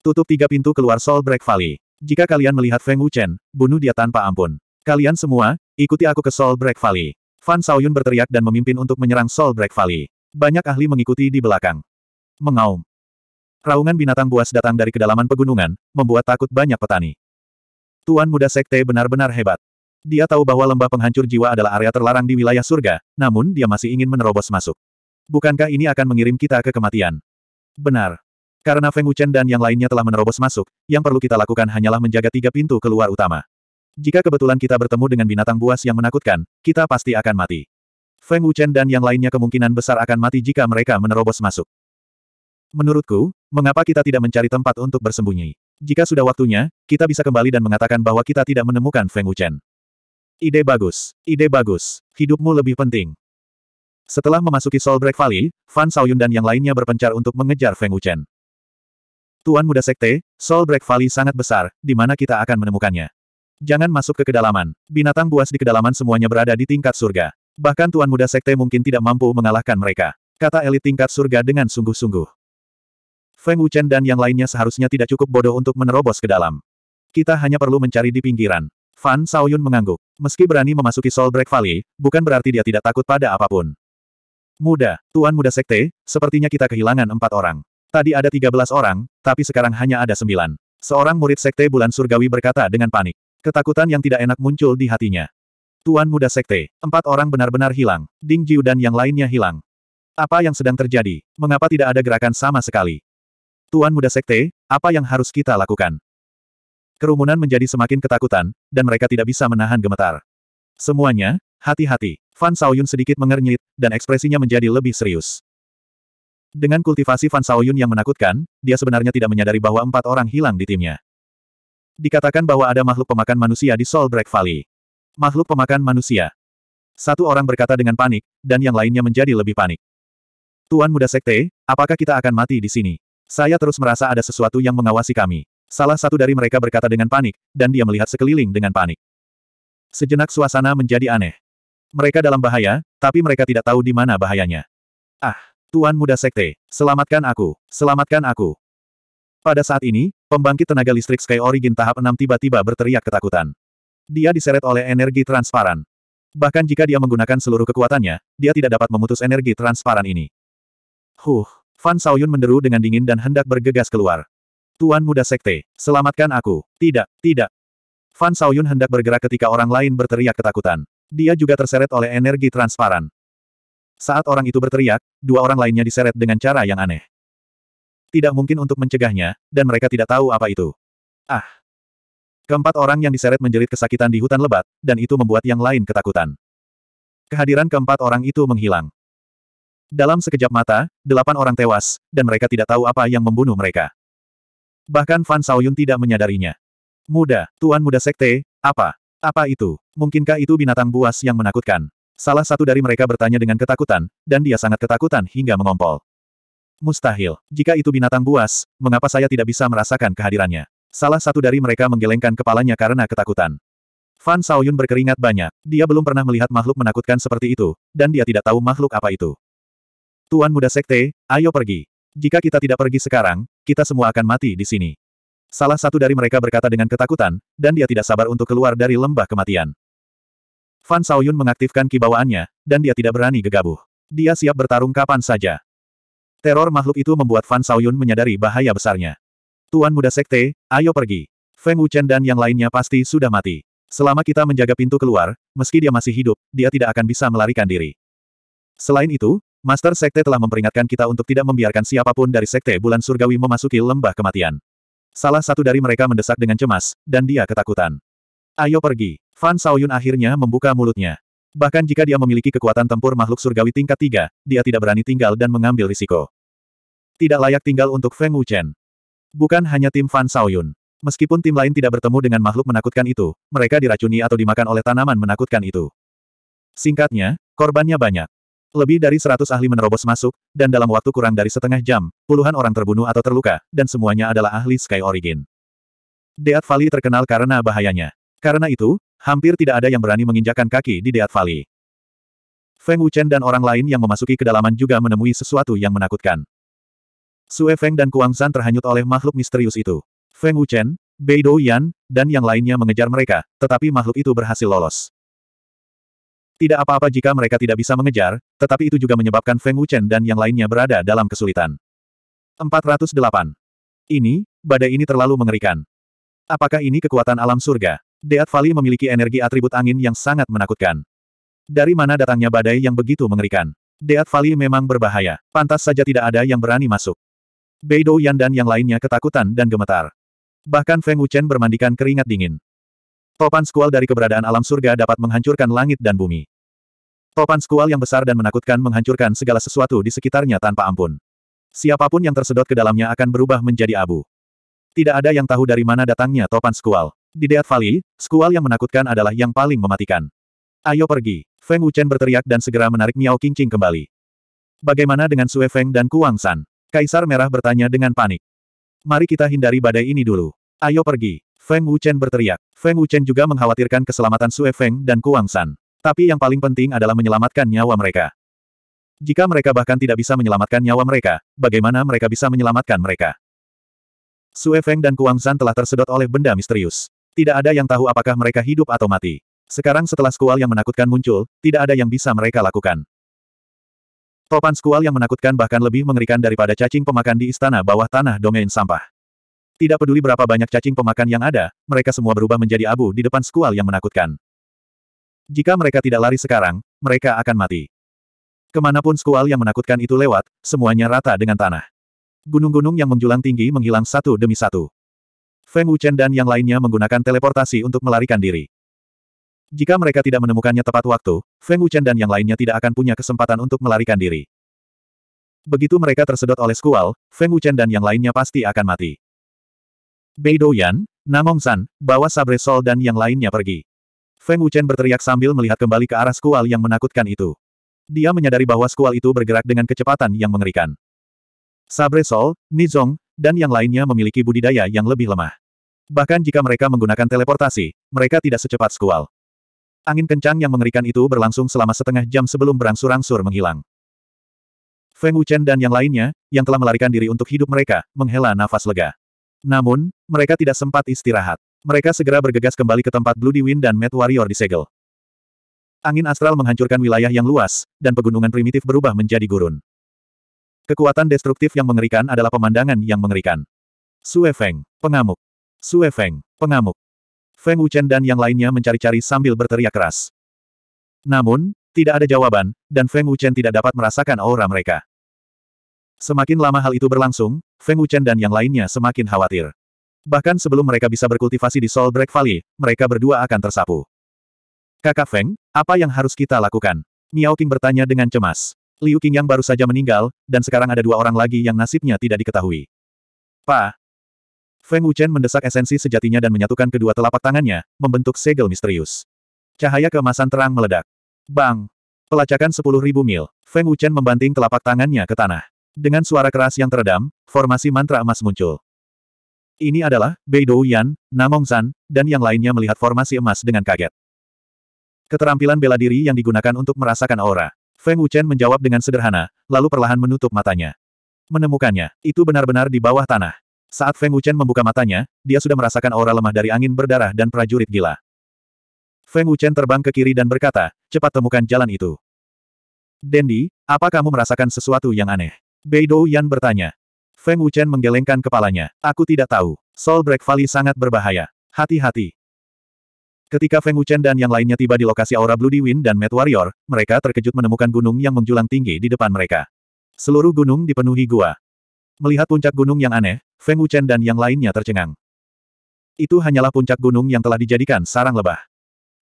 Speaker 1: Tutup tiga pintu keluar Soul Break Valley. Jika kalian melihat Feng Wuchen, bunuh dia tanpa ampun. Kalian semua, ikuti aku ke Soul Break Valley. Fan Saoyun berteriak dan memimpin untuk menyerang Soul Break Valley. Banyak ahli mengikuti di belakang. Mengaum. Raungan binatang buas datang dari kedalaman pegunungan, membuat takut banyak petani. Tuan muda sekte benar-benar hebat. Dia tahu bahwa lembah penghancur jiwa adalah area terlarang di wilayah surga, namun dia masih ingin menerobos masuk. Bukankah ini akan mengirim kita ke kematian? Benar. Karena Feng Wuchen dan yang lainnya telah menerobos masuk, yang perlu kita lakukan hanyalah menjaga tiga pintu keluar utama. Jika kebetulan kita bertemu dengan binatang buas yang menakutkan, kita pasti akan mati. Feng Wuchen dan yang lainnya kemungkinan besar akan mati jika mereka menerobos masuk. Menurutku, mengapa kita tidak mencari tempat untuk bersembunyi? Jika sudah waktunya, kita bisa kembali dan mengatakan bahwa kita tidak menemukan Feng Wuchen. Ide bagus, ide bagus, hidupmu lebih penting. Setelah memasuki Break Valley, Fan Saoyun dan yang lainnya berpencar untuk mengejar Feng Wuchen. Tuan Muda Sekte, Soul Break Valley sangat besar, di mana kita akan menemukannya. Jangan masuk ke kedalaman. Binatang buas di kedalaman semuanya berada di tingkat surga. Bahkan Tuan Muda Sekte mungkin tidak mampu mengalahkan mereka. Kata elit tingkat surga dengan sungguh-sungguh. Feng Wuchen dan yang lainnya seharusnya tidak cukup bodoh untuk menerobos ke dalam. Kita hanya perlu mencari di pinggiran. Fan Saoyun mengangguk. Meski berani memasuki Soul Break Valley, bukan berarti dia tidak takut pada apapun. Muda, Tuan Muda Sekte, sepertinya kita kehilangan empat orang. Tadi ada 13 orang, tapi sekarang hanya ada 9. Seorang murid sekte bulan surgawi berkata dengan panik. Ketakutan yang tidak enak muncul di hatinya. Tuan muda sekte, empat orang benar-benar hilang, Ding Jiu dan yang lainnya hilang. Apa yang sedang terjadi? Mengapa tidak ada gerakan sama sekali? Tuan muda sekte, apa yang harus kita lakukan? Kerumunan menjadi semakin ketakutan, dan mereka tidak bisa menahan gemetar. Semuanya, hati-hati. Fan Saoyun sedikit mengernyit, dan ekspresinya menjadi lebih serius. Dengan kultivasi Fan Saoyun yang menakutkan, dia sebenarnya tidak menyadari bahwa empat orang hilang di timnya. Dikatakan bahwa ada makhluk pemakan manusia di Soul Break Valley. Makhluk pemakan manusia. Satu orang berkata dengan panik, dan yang lainnya menjadi lebih panik. Tuan Muda Sekte, apakah kita akan mati di sini? Saya terus merasa ada sesuatu yang mengawasi kami. Salah satu dari mereka berkata dengan panik, dan dia melihat sekeliling dengan panik. Sejenak suasana menjadi aneh. Mereka dalam bahaya, tapi mereka tidak tahu di mana bahayanya. Ah! Tuan Muda Sekte, selamatkan aku, selamatkan aku. Pada saat ini, pembangkit tenaga listrik Sky Origin tahap 6 tiba-tiba berteriak ketakutan. Dia diseret oleh energi transparan. Bahkan jika dia menggunakan seluruh kekuatannya, dia tidak dapat memutus energi transparan ini. Huh, Fan Saoyun menderu dengan dingin dan hendak bergegas keluar. Tuan Muda Sekte, selamatkan aku. Tidak, tidak. Fan Saoyun hendak bergerak ketika orang lain berteriak ketakutan. Dia juga terseret oleh energi transparan. Saat orang itu berteriak, dua orang lainnya diseret dengan cara yang aneh. Tidak mungkin untuk mencegahnya, dan mereka tidak tahu apa itu. Ah! Keempat orang yang diseret menjerit kesakitan di hutan lebat, dan itu membuat yang lain ketakutan. Kehadiran keempat orang itu menghilang. Dalam sekejap mata, delapan orang tewas, dan mereka tidak tahu apa yang membunuh mereka. Bahkan Fan Saoyun tidak menyadarinya. Muda, Tuan Muda Sekte, apa? Apa itu? Mungkinkah itu binatang buas yang menakutkan? Salah satu dari mereka bertanya dengan ketakutan, dan dia sangat ketakutan hingga mengompol. Mustahil. Jika itu binatang buas, mengapa saya tidak bisa merasakan kehadirannya? Salah satu dari mereka menggelengkan kepalanya karena ketakutan. Fan Saoyun berkeringat banyak. Dia belum pernah melihat makhluk menakutkan seperti itu, dan dia tidak tahu makhluk apa itu. Tuan muda sekte, ayo pergi. Jika kita tidak pergi sekarang, kita semua akan mati di sini. Salah satu dari mereka berkata dengan ketakutan, dan dia tidak sabar untuk keluar dari lembah kematian. Fan Saoyun mengaktifkan kibawaannya, dan dia tidak berani gegabah. Dia siap bertarung kapan saja. Teror makhluk itu membuat Fan Saoyun menyadari bahaya besarnya. Tuan muda sekte, ayo pergi. Feng Wuchen dan yang lainnya pasti sudah mati. Selama kita menjaga pintu keluar, meski dia masih hidup, dia tidak akan bisa melarikan diri. Selain itu, Master Sekte telah memperingatkan kita untuk tidak membiarkan siapapun dari Sekte Bulan Surgawi memasuki lembah kematian. Salah satu dari mereka mendesak dengan cemas, dan dia ketakutan. Ayo pergi. Fan Saoyun akhirnya membuka mulutnya. Bahkan jika dia memiliki kekuatan tempur makhluk surgawi tingkat tiga, dia tidak berani tinggal dan mengambil risiko. Tidak layak tinggal untuk Feng Wuchen. Bukan hanya tim Fan Saoyun. Meskipun tim lain tidak bertemu dengan makhluk menakutkan itu, mereka diracuni atau dimakan oleh tanaman menakutkan itu. Singkatnya, korbannya banyak. Lebih dari 100 ahli menerobos masuk, dan dalam waktu kurang dari setengah jam, puluhan orang terbunuh atau terluka, dan semuanya adalah ahli Sky Origin. Deat Valley terkenal karena bahayanya. Karena itu, hampir tidak ada yang berani menginjakan kaki di Deat Valley. Feng Wuchen dan orang lain yang memasuki kedalaman juga menemui sesuatu yang menakutkan. Sue Feng dan Kuang San terhanyut oleh makhluk misterius itu. Feng Wuchen, Bei Dou Yan, dan yang lainnya mengejar mereka, tetapi makhluk itu berhasil lolos. Tidak apa-apa jika mereka tidak bisa mengejar, tetapi itu juga menyebabkan Feng Wuchen dan yang lainnya berada dalam kesulitan. 408. Ini, badai ini terlalu mengerikan. Apakah ini kekuatan alam surga? Deat Valley memiliki energi atribut angin yang sangat menakutkan. Dari mana datangnya badai yang begitu mengerikan? Deat Valley memang berbahaya. Pantas saja tidak ada yang berani masuk. Beidou Yan dan yang lainnya ketakutan dan gemetar. Bahkan Feng Wuchen bermandikan keringat dingin. Topan skual dari keberadaan alam surga dapat menghancurkan langit dan bumi. Topan skual yang besar dan menakutkan menghancurkan segala sesuatu di sekitarnya tanpa ampun. Siapapun yang tersedot ke dalamnya akan berubah menjadi abu. Tidak ada yang tahu dari mana datangnya topan skual. Di Death Valley, skual yang menakutkan adalah yang paling mematikan. Ayo pergi. Feng Wuchen berteriak dan segera menarik Miao Qingqing kembali. Bagaimana dengan Sue Feng dan Kuang San? Kaisar Merah bertanya dengan panik. Mari kita hindari badai ini dulu. Ayo pergi. Feng Wuchen berteriak. Feng Wuchen juga mengkhawatirkan keselamatan Sue Feng dan Kuang San. Tapi yang paling penting adalah menyelamatkan nyawa mereka. Jika mereka bahkan tidak bisa menyelamatkan nyawa mereka, bagaimana mereka bisa menyelamatkan mereka? Sue Feng dan Kuang San telah tersedot oleh benda misterius. Tidak ada yang tahu apakah mereka hidup atau mati. Sekarang setelah skual yang menakutkan muncul, tidak ada yang bisa mereka lakukan. Topan skual yang menakutkan bahkan lebih mengerikan daripada cacing pemakan di istana bawah tanah domain sampah. Tidak peduli berapa banyak cacing pemakan yang ada, mereka semua berubah menjadi abu di depan skual yang menakutkan. Jika mereka tidak lari sekarang, mereka akan mati. Kemanapun skual yang menakutkan itu lewat, semuanya rata dengan tanah. Gunung-gunung yang menjulang tinggi menghilang satu demi satu. Feng Wuchen dan yang lainnya menggunakan teleportasi untuk melarikan diri. Jika mereka tidak menemukannya tepat waktu, Feng Wuchen dan yang lainnya tidak akan punya kesempatan untuk melarikan diri. Begitu mereka tersedot oleh skual, Feng Wuchen dan yang lainnya pasti akan mati. Bei Douyan, Namong San, bawa Sabre Sol dan yang lainnya pergi. Feng Wuchen berteriak sambil melihat kembali ke arah skual yang menakutkan itu. Dia menyadari bahwa skual itu bergerak dengan kecepatan yang mengerikan. Sabre Sol, Nizong, dan yang lainnya memiliki budidaya yang lebih lemah. Bahkan jika mereka menggunakan teleportasi, mereka tidak secepat Skual. Angin kencang yang mengerikan itu berlangsung selama setengah jam sebelum berangsur-angsur menghilang. Feng Wuchen dan yang lainnya, yang telah melarikan diri untuk hidup mereka, menghela nafas lega. Namun, mereka tidak sempat istirahat. Mereka segera bergegas kembali ke tempat Bloody Wind dan Mad Warrior disegel. Angin astral menghancurkan wilayah yang luas, dan pegunungan primitif berubah menjadi gurun. Kekuatan destruktif yang mengerikan adalah pemandangan yang mengerikan. Sue Feng, pengamuk. Sue Feng, pengamuk. Feng Wuchen dan yang lainnya mencari-cari sambil berteriak keras. Namun, tidak ada jawaban, dan Feng Wuchen tidak dapat merasakan aura mereka. Semakin lama hal itu berlangsung, Feng Wuchen dan yang lainnya semakin khawatir. Bahkan sebelum mereka bisa berkultivasi di Soul Break Valley, mereka berdua akan tersapu. Kakak Feng, apa yang harus kita lakukan? Miao King bertanya dengan cemas. Liu Qing yang baru saja meninggal, dan sekarang ada dua orang lagi yang nasibnya tidak diketahui. Pa, Feng Wuchen mendesak esensi sejatinya dan menyatukan kedua telapak tangannya, membentuk segel misterius. Cahaya keemasan terang meledak. Bang! Pelacakan 10.000 mil, Feng Wuchen membanting telapak tangannya ke tanah. Dengan suara keras yang teredam, formasi mantra emas muncul. Ini adalah, Bei Yan, Namong San, dan yang lainnya melihat formasi emas dengan kaget. Keterampilan bela diri yang digunakan untuk merasakan aura. Feng Wuchen menjawab dengan sederhana, lalu perlahan menutup matanya. Menemukannya, itu benar-benar di bawah tanah. Saat Feng Wuchen membuka matanya, dia sudah merasakan aura lemah dari angin berdarah dan prajurit gila. Feng Wuchen terbang ke kiri dan berkata, cepat temukan jalan itu. Dendi, apa kamu merasakan sesuatu yang aneh? Beidou Yan bertanya. Feng Wuchen menggelengkan kepalanya. Aku tidak tahu. Soul Break Valley sangat berbahaya. Hati-hati. Ketika Feng Wuchen dan yang lainnya tiba di lokasi aura Bloody Wind dan Mad Warrior, mereka terkejut menemukan gunung yang menjulang tinggi di depan mereka. Seluruh gunung dipenuhi gua. Melihat puncak gunung yang aneh, Feng Wuchen dan yang lainnya tercengang. Itu hanyalah puncak gunung yang telah dijadikan sarang lebah.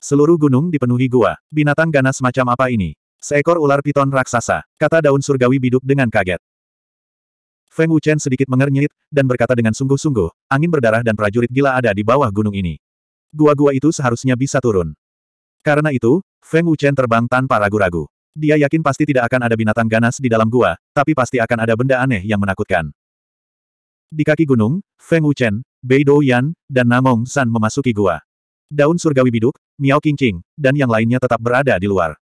Speaker 1: Seluruh gunung dipenuhi gua. Binatang ganas macam apa ini? Seekor ular piton raksasa, kata daun surgawi biduk dengan kaget. Feng Wuchen sedikit mengernyit, dan berkata dengan sungguh-sungguh, angin berdarah dan prajurit gila ada di bawah gunung ini. Gua-gua itu seharusnya bisa turun. Karena itu, Feng Wuchen terbang tanpa ragu-ragu. Dia yakin pasti tidak akan ada binatang ganas di dalam gua, tapi pasti akan ada benda aneh yang menakutkan. Di kaki gunung, Feng Wuchen, Bei Douyan, dan Namong San memasuki gua. Daun surgawi biduk, Miao Qingqing, dan yang lainnya tetap berada di luar.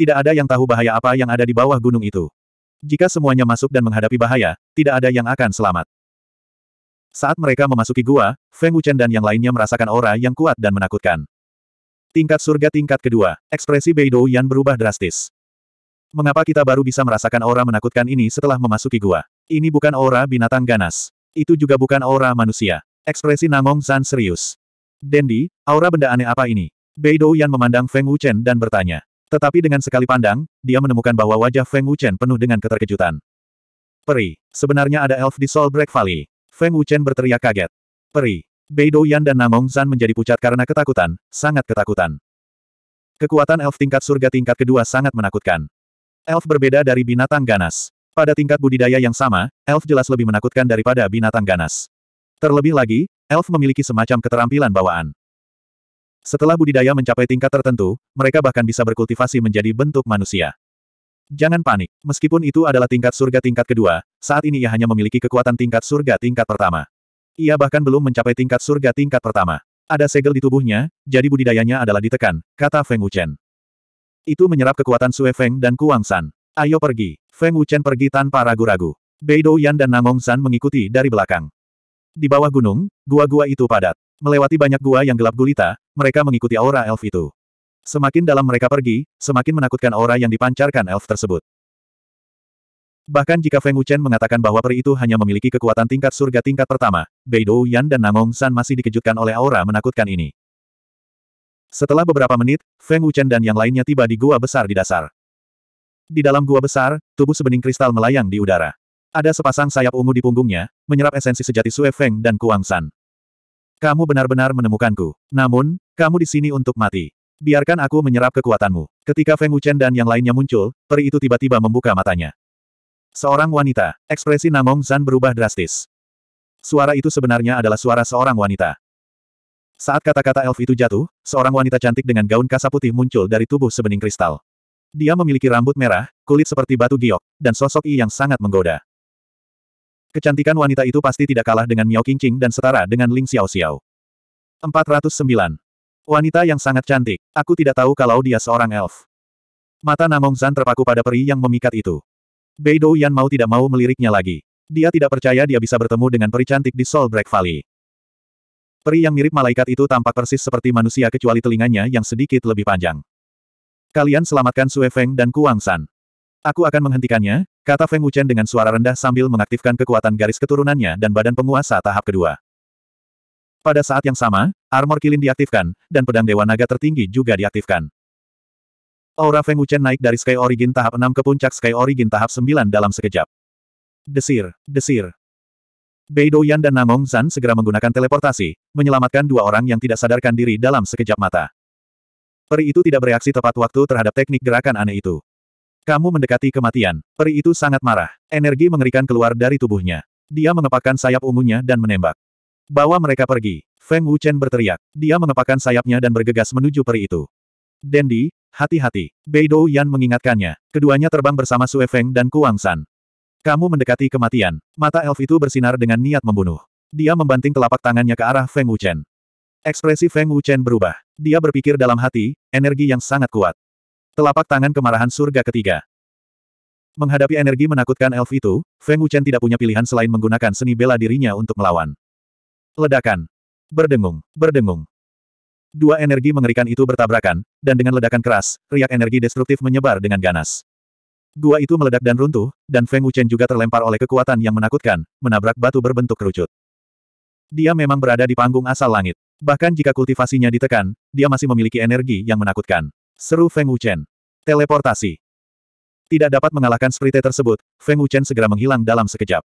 Speaker 1: Tidak ada yang tahu bahaya apa yang ada di bawah gunung itu. Jika semuanya masuk dan menghadapi bahaya, tidak ada yang akan selamat. Saat mereka memasuki gua, Feng Wuchen dan yang lainnya merasakan aura yang kuat dan menakutkan. Tingkat surga tingkat kedua, ekspresi Bei Douyan berubah drastis. Mengapa kita baru bisa merasakan aura menakutkan ini setelah memasuki gua? Ini bukan aura binatang ganas. Itu juga bukan aura manusia. Ekspresi Nangong San serius. Dendi, aura benda aneh apa ini? Beidou Yan memandang Feng Wuchen dan bertanya. Tetapi dengan sekali pandang, dia menemukan bahwa wajah Feng Wuchen penuh dengan keterkejutan. Peri, sebenarnya ada elf di Soul Break Valley. Feng Wuchen berteriak kaget. Peri, Beidou Yan dan Namong San menjadi pucat karena ketakutan, sangat ketakutan. Kekuatan elf tingkat surga tingkat kedua sangat menakutkan. Elf berbeda dari binatang ganas. Pada tingkat budidaya yang sama, elf jelas lebih menakutkan daripada binatang ganas. Terlebih lagi, elf memiliki semacam keterampilan bawaan. Setelah budidaya mencapai tingkat tertentu, mereka bahkan bisa berkultivasi menjadi bentuk manusia. Jangan panik, meskipun itu adalah tingkat surga tingkat kedua, saat ini ia hanya memiliki kekuatan tingkat surga tingkat pertama. Ia bahkan belum mencapai tingkat surga tingkat pertama. Ada segel di tubuhnya, jadi budidayanya adalah ditekan, kata Feng Wuchen. Itu menyerap kekuatan Sue Feng dan Kuang San. Ayo pergi. Feng Wuchen pergi tanpa ragu-ragu. Beidou Yan dan Nangong San mengikuti dari belakang. Di bawah gunung, gua-gua itu padat. Melewati banyak gua yang gelap gulita, mereka mengikuti aura elf itu. Semakin dalam mereka pergi, semakin menakutkan aura yang dipancarkan elf tersebut. Bahkan jika Feng Wuchen mengatakan bahwa peri itu hanya memiliki kekuatan tingkat surga tingkat pertama, Beidou Yan dan Nangong San masih dikejutkan oleh aura menakutkan ini. Setelah beberapa menit, Feng Wuchen dan yang lainnya tiba di gua besar di dasar. Di dalam gua besar, tubuh sebening kristal melayang di udara. Ada sepasang sayap ungu di punggungnya, menyerap esensi sejati Sue Feng dan Kuang San. Kamu benar-benar menemukanku. Namun, kamu di sini untuk mati. Biarkan aku menyerap kekuatanmu. Ketika Feng Wuchen dan yang lainnya muncul, peri itu tiba-tiba membuka matanya. Seorang wanita, ekspresi Namong San berubah drastis. Suara itu sebenarnya adalah suara seorang wanita. Saat kata-kata elf itu jatuh, seorang wanita cantik dengan gaun kasa putih muncul dari tubuh sebening kristal. Dia memiliki rambut merah, kulit seperti batu giok, dan sosok I yang sangat menggoda. Kecantikan wanita itu pasti tidak kalah dengan Miao Qingqing dan setara dengan Ling Xiao Xiao. 409. Wanita yang sangat cantik, aku tidak tahu kalau dia seorang elf. Mata Namong Zan terpaku pada peri yang memikat itu. Beidou Yan mau tidak mau meliriknya lagi. Dia tidak percaya dia bisa bertemu dengan peri cantik di Soul Break Valley. Peri yang mirip malaikat itu tampak persis seperti manusia kecuali telinganya yang sedikit lebih panjang. Kalian selamatkan Sue Feng dan Kuang San. Aku akan menghentikannya, kata Feng Wuchen dengan suara rendah sambil mengaktifkan kekuatan garis keturunannya dan badan penguasa tahap kedua. Pada saat yang sama, armor kilin diaktifkan, dan pedang Dewa Naga tertinggi juga diaktifkan. Aura Feng Wuchen naik dari Sky Origin tahap 6 ke puncak Sky Origin tahap 9 dalam sekejap. Desir, desir. Bei Yan dan Namong Zan segera menggunakan teleportasi, menyelamatkan dua orang yang tidak sadarkan diri dalam sekejap mata. Peri itu tidak bereaksi tepat waktu terhadap teknik gerakan aneh itu. Kamu mendekati kematian. Peri itu sangat marah. Energi mengerikan keluar dari tubuhnya. Dia mengepakkan sayap ungunya dan menembak. Bawa mereka pergi. Feng Wuchen berteriak. Dia mengepakkan sayapnya dan bergegas menuju peri itu. Dendi, hati-hati. Beidou Yan mengingatkannya. Keduanya terbang bersama Sue Feng dan Kuang San. Kamu mendekati kematian. Mata elf itu bersinar dengan niat membunuh. Dia membanting telapak tangannya ke arah Feng Wuchen. Ekspresi Feng Wuchen berubah. Dia berpikir dalam hati, energi yang sangat kuat. Telapak tangan kemarahan surga ketiga. Menghadapi energi menakutkan elf itu, Feng Wuchen tidak punya pilihan selain menggunakan seni bela dirinya untuk melawan. Ledakan. Berdengung, berdengung. Dua energi mengerikan itu bertabrakan, dan dengan ledakan keras, riak energi destruktif menyebar dengan ganas. Gua itu meledak dan runtuh, dan Feng Wuchen juga terlempar oleh kekuatan yang menakutkan, menabrak batu berbentuk kerucut. Dia memang berada di panggung asal langit. Bahkan jika kultivasinya ditekan, dia masih memiliki energi yang menakutkan. Seru Feng Wuchen. Teleportasi. Tidak dapat mengalahkan sprite tersebut, Feng Wuchen segera menghilang dalam sekejap.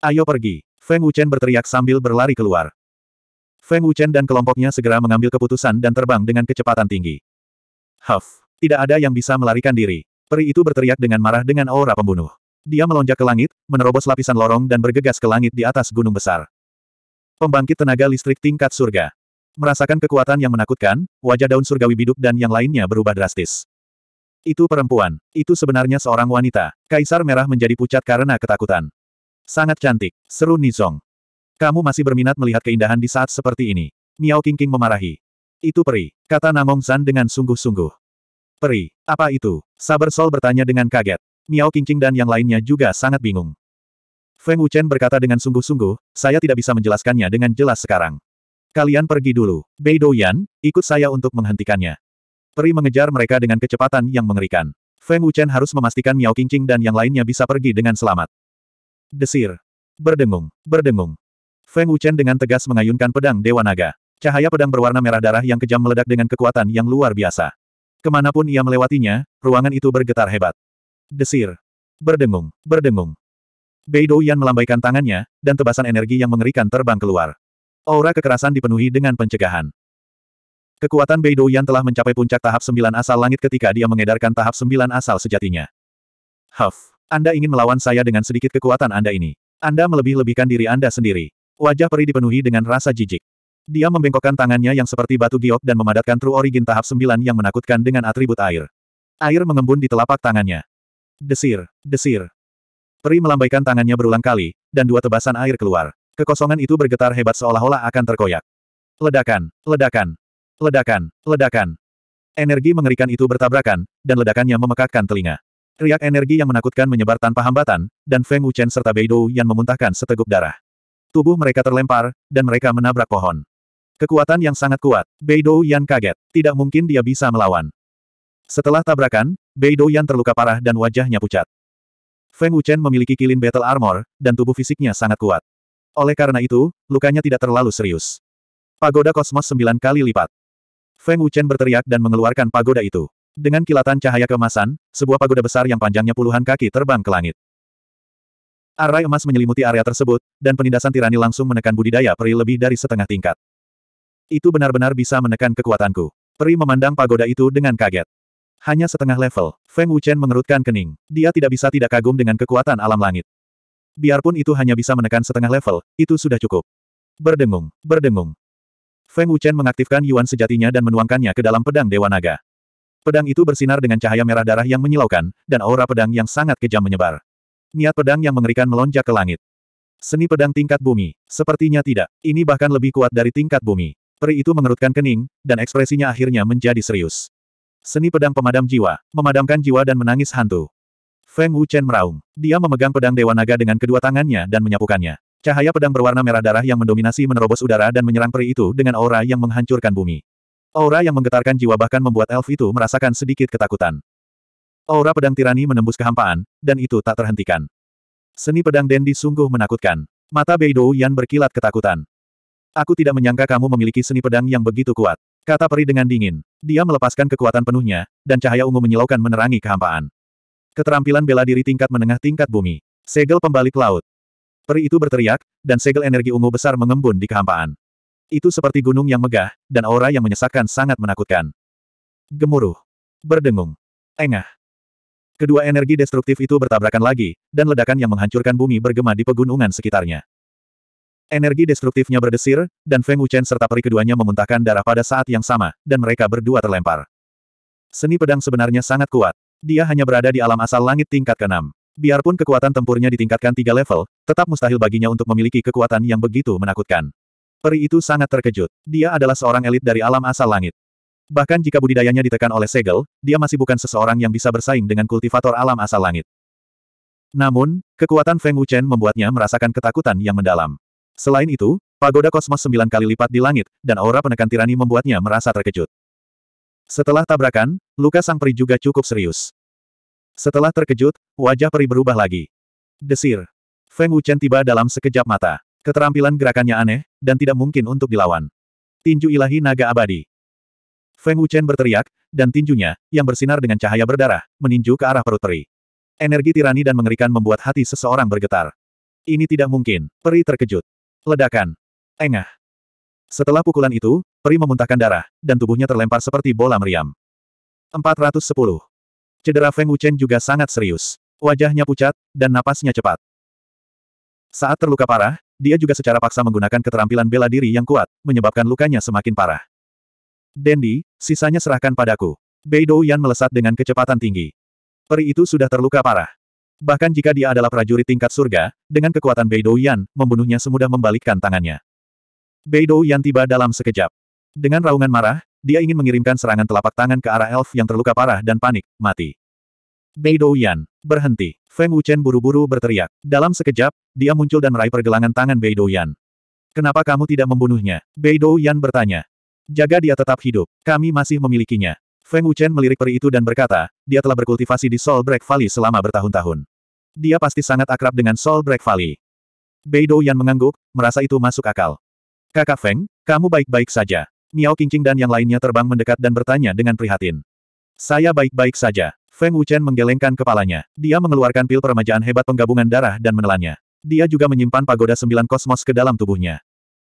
Speaker 1: Ayo pergi. Feng Wuchen berteriak sambil berlari keluar. Feng Wuchen dan kelompoknya segera mengambil keputusan dan terbang dengan kecepatan tinggi. Huff. Tidak ada yang bisa melarikan diri. Peri itu berteriak dengan marah dengan aura pembunuh. Dia melonjak ke langit, menerobos lapisan lorong dan bergegas ke langit di atas gunung besar. Pembangkit tenaga listrik tingkat surga. Merasakan kekuatan yang menakutkan, wajah daun surgawi biduk dan yang lainnya berubah drastis. Itu perempuan. Itu sebenarnya seorang wanita. Kaisar Merah menjadi pucat karena ketakutan. Sangat cantik. Seru Nizong. Kamu masih berminat melihat keindahan di saat seperti ini. Miao King King memarahi. Itu peri, kata Namong San dengan sungguh-sungguh. Peri, apa itu? Saber Sol bertanya dengan kaget. Miao King King dan yang lainnya juga sangat bingung. Feng Wuchen berkata dengan sungguh-sungguh, saya tidak bisa menjelaskannya dengan jelas sekarang. Kalian pergi dulu. Bei Douyan, ikut saya untuk menghentikannya. Peri mengejar mereka dengan kecepatan yang mengerikan. Feng Wuchen harus memastikan Miao Qingqing dan yang lainnya bisa pergi dengan selamat. Desir. Berdengung. Berdengung. Feng Wuchen dengan tegas mengayunkan pedang Dewa Naga. Cahaya pedang berwarna merah darah yang kejam meledak dengan kekuatan yang luar biasa. Kemanapun ia melewatinya, ruangan itu bergetar hebat. Desir. Berdengung. Berdengung. Bei yang melambaikan tangannya, dan tebasan energi yang mengerikan terbang keluar. Aura kekerasan dipenuhi dengan pencegahan. Kekuatan Bei yang telah mencapai puncak tahap sembilan asal langit ketika dia mengedarkan tahap sembilan asal sejatinya. Huff, Anda ingin melawan saya dengan sedikit kekuatan Anda ini. Anda melebih-lebihkan diri Anda sendiri. Wajah peri dipenuhi dengan rasa jijik. Dia membengkokkan tangannya yang seperti batu giok dan memadatkan True Origin tahap sembilan yang menakutkan dengan atribut air. Air mengembun di telapak tangannya. Desir, desir, Peri melambaikan tangannya berulang kali, dan dua tebasan air keluar. Kekosongan itu bergetar hebat seolah-olah akan terkoyak. Ledakan, ledakan, ledakan, ledakan. Energi mengerikan itu bertabrakan, dan ledakannya memekakkan telinga. Riak energi yang menakutkan menyebar tanpa hambatan, dan Feng Wuchen serta Beidou yang memuntahkan seteguk darah. Tubuh mereka terlempar, dan mereka menabrak pohon. Kekuatan yang sangat kuat, Beidou Yan kaget. Tidak mungkin dia bisa melawan. Setelah tabrakan, Beidou Yan terluka parah dan wajahnya pucat. Feng Wuchen memiliki kilin battle armor, dan tubuh fisiknya sangat kuat. Oleh karena itu, lukanya tidak terlalu serius. Pagoda kosmos sembilan kali lipat. Feng Wuchen berteriak dan mengeluarkan pagoda itu. Dengan kilatan cahaya keemasan, sebuah pagoda besar yang panjangnya puluhan kaki terbang ke langit. Arai emas menyelimuti area tersebut, dan penindasan tirani langsung menekan budidaya peri lebih dari setengah tingkat. Itu benar-benar bisa menekan kekuatanku. Peri memandang pagoda itu dengan kaget. Hanya setengah level, Feng Wuchen mengerutkan kening. Dia tidak bisa tidak kagum dengan kekuatan alam langit. Biarpun itu hanya bisa menekan setengah level, itu sudah cukup. Berdengung, berdengung. Feng Wuchen mengaktifkan Yuan sejatinya dan menuangkannya ke dalam pedang Dewa Naga. Pedang itu bersinar dengan cahaya merah darah yang menyilaukan, dan aura pedang yang sangat kejam menyebar. Niat pedang yang mengerikan melonjak ke langit. Seni pedang tingkat bumi, sepertinya tidak. Ini bahkan lebih kuat dari tingkat bumi. Peri itu mengerutkan kening, dan ekspresinya akhirnya menjadi serius. Seni pedang pemadam jiwa, memadamkan jiwa dan menangis hantu. Feng Wuchen meraung. Dia memegang pedang Dewa Naga dengan kedua tangannya dan menyapukannya. Cahaya pedang berwarna merah darah yang mendominasi menerobos udara dan menyerang peri itu dengan aura yang menghancurkan bumi. Aura yang menggetarkan jiwa bahkan membuat elf itu merasakan sedikit ketakutan. Aura pedang tirani menembus kehampaan, dan itu tak terhentikan. Seni pedang Dendi sungguh menakutkan. Mata Beidou Yan berkilat ketakutan. Aku tidak menyangka kamu memiliki seni pedang yang begitu kuat. Kata peri dengan dingin. Dia melepaskan kekuatan penuhnya, dan cahaya ungu menyilaukan menerangi kehampaan. Keterampilan bela diri tingkat menengah tingkat bumi. Segel pembalik laut. Peri itu berteriak, dan segel energi ungu besar mengembun di kehampaan. Itu seperti gunung yang megah, dan aura yang menyesakkan sangat menakutkan. Gemuruh. Berdengung. Engah. Kedua energi destruktif itu bertabrakan lagi, dan ledakan yang menghancurkan bumi bergema di pegunungan sekitarnya. Energi destruktifnya berdesir, dan Feng Wuchen serta peri keduanya memuntahkan darah pada saat yang sama, dan mereka berdua terlempar. Seni pedang sebenarnya sangat kuat. Dia hanya berada di alam asal langit tingkat ke-6. Biarpun kekuatan tempurnya ditingkatkan tiga level, tetap mustahil baginya untuk memiliki kekuatan yang begitu menakutkan. Peri itu sangat terkejut. Dia adalah seorang elit dari alam asal langit. Bahkan jika budidayanya ditekan oleh segel, dia masih bukan seseorang yang bisa bersaing dengan kultivator alam asal langit. Namun, kekuatan Feng Wuchen membuatnya merasakan ketakutan yang mendalam. Selain itu, pagoda kosmos sembilan kali lipat di langit, dan aura penekan tirani membuatnya merasa terkejut. Setelah tabrakan, luka sang peri juga cukup serius. Setelah terkejut, wajah peri berubah lagi. Desir. Feng Wuchen tiba dalam sekejap mata. Keterampilan gerakannya aneh, dan tidak mungkin untuk dilawan. Tinju ilahi naga abadi. Feng Wuchen berteriak, dan tinjunya, yang bersinar dengan cahaya berdarah, meninju ke arah perut peri. Energi tirani dan mengerikan membuat hati seseorang bergetar. Ini tidak mungkin. Peri terkejut. Ledakan. Engah. Setelah pukulan itu, Peri memuntahkan darah, dan tubuhnya terlempar seperti bola meriam. 410. Cedera Feng Wuchen juga sangat serius. Wajahnya pucat, dan napasnya cepat. Saat terluka parah, dia juga secara paksa menggunakan keterampilan bela diri yang kuat, menyebabkan lukanya semakin parah. Dendi, sisanya serahkan padaku. Beidou Yan melesat dengan kecepatan tinggi. Peri itu sudah terluka parah. Bahkan jika dia adalah prajurit tingkat surga, dengan kekuatan Beidou Yan, membunuhnya semudah membalikkan tangannya. Beidou Yan tiba dalam sekejap. Dengan raungan marah, dia ingin mengirimkan serangan telapak tangan ke arah elf yang terluka parah dan panik, mati. Beidou Yan, berhenti. Feng Wuchen buru-buru berteriak. Dalam sekejap, dia muncul dan meraih pergelangan tangan Beidou Yan. Kenapa kamu tidak membunuhnya? Beidou Yan bertanya. Jaga dia tetap hidup. Kami masih memilikinya. Feng Wuchen melirik peri itu dan berkata, dia telah berkultivasi di Soul Break Valley selama bertahun-tahun. Dia pasti sangat akrab dengan Soul Break Valley. Beidou Yan mengangguk, merasa itu masuk akal. Kakak Feng, kamu baik-baik saja. Miao Qingqing dan yang lainnya terbang mendekat dan bertanya dengan prihatin. Saya baik-baik saja. Feng Wuchen menggelengkan kepalanya. Dia mengeluarkan pil peremajaan hebat penggabungan darah dan menelannya. Dia juga menyimpan pagoda sembilan kosmos ke dalam tubuhnya.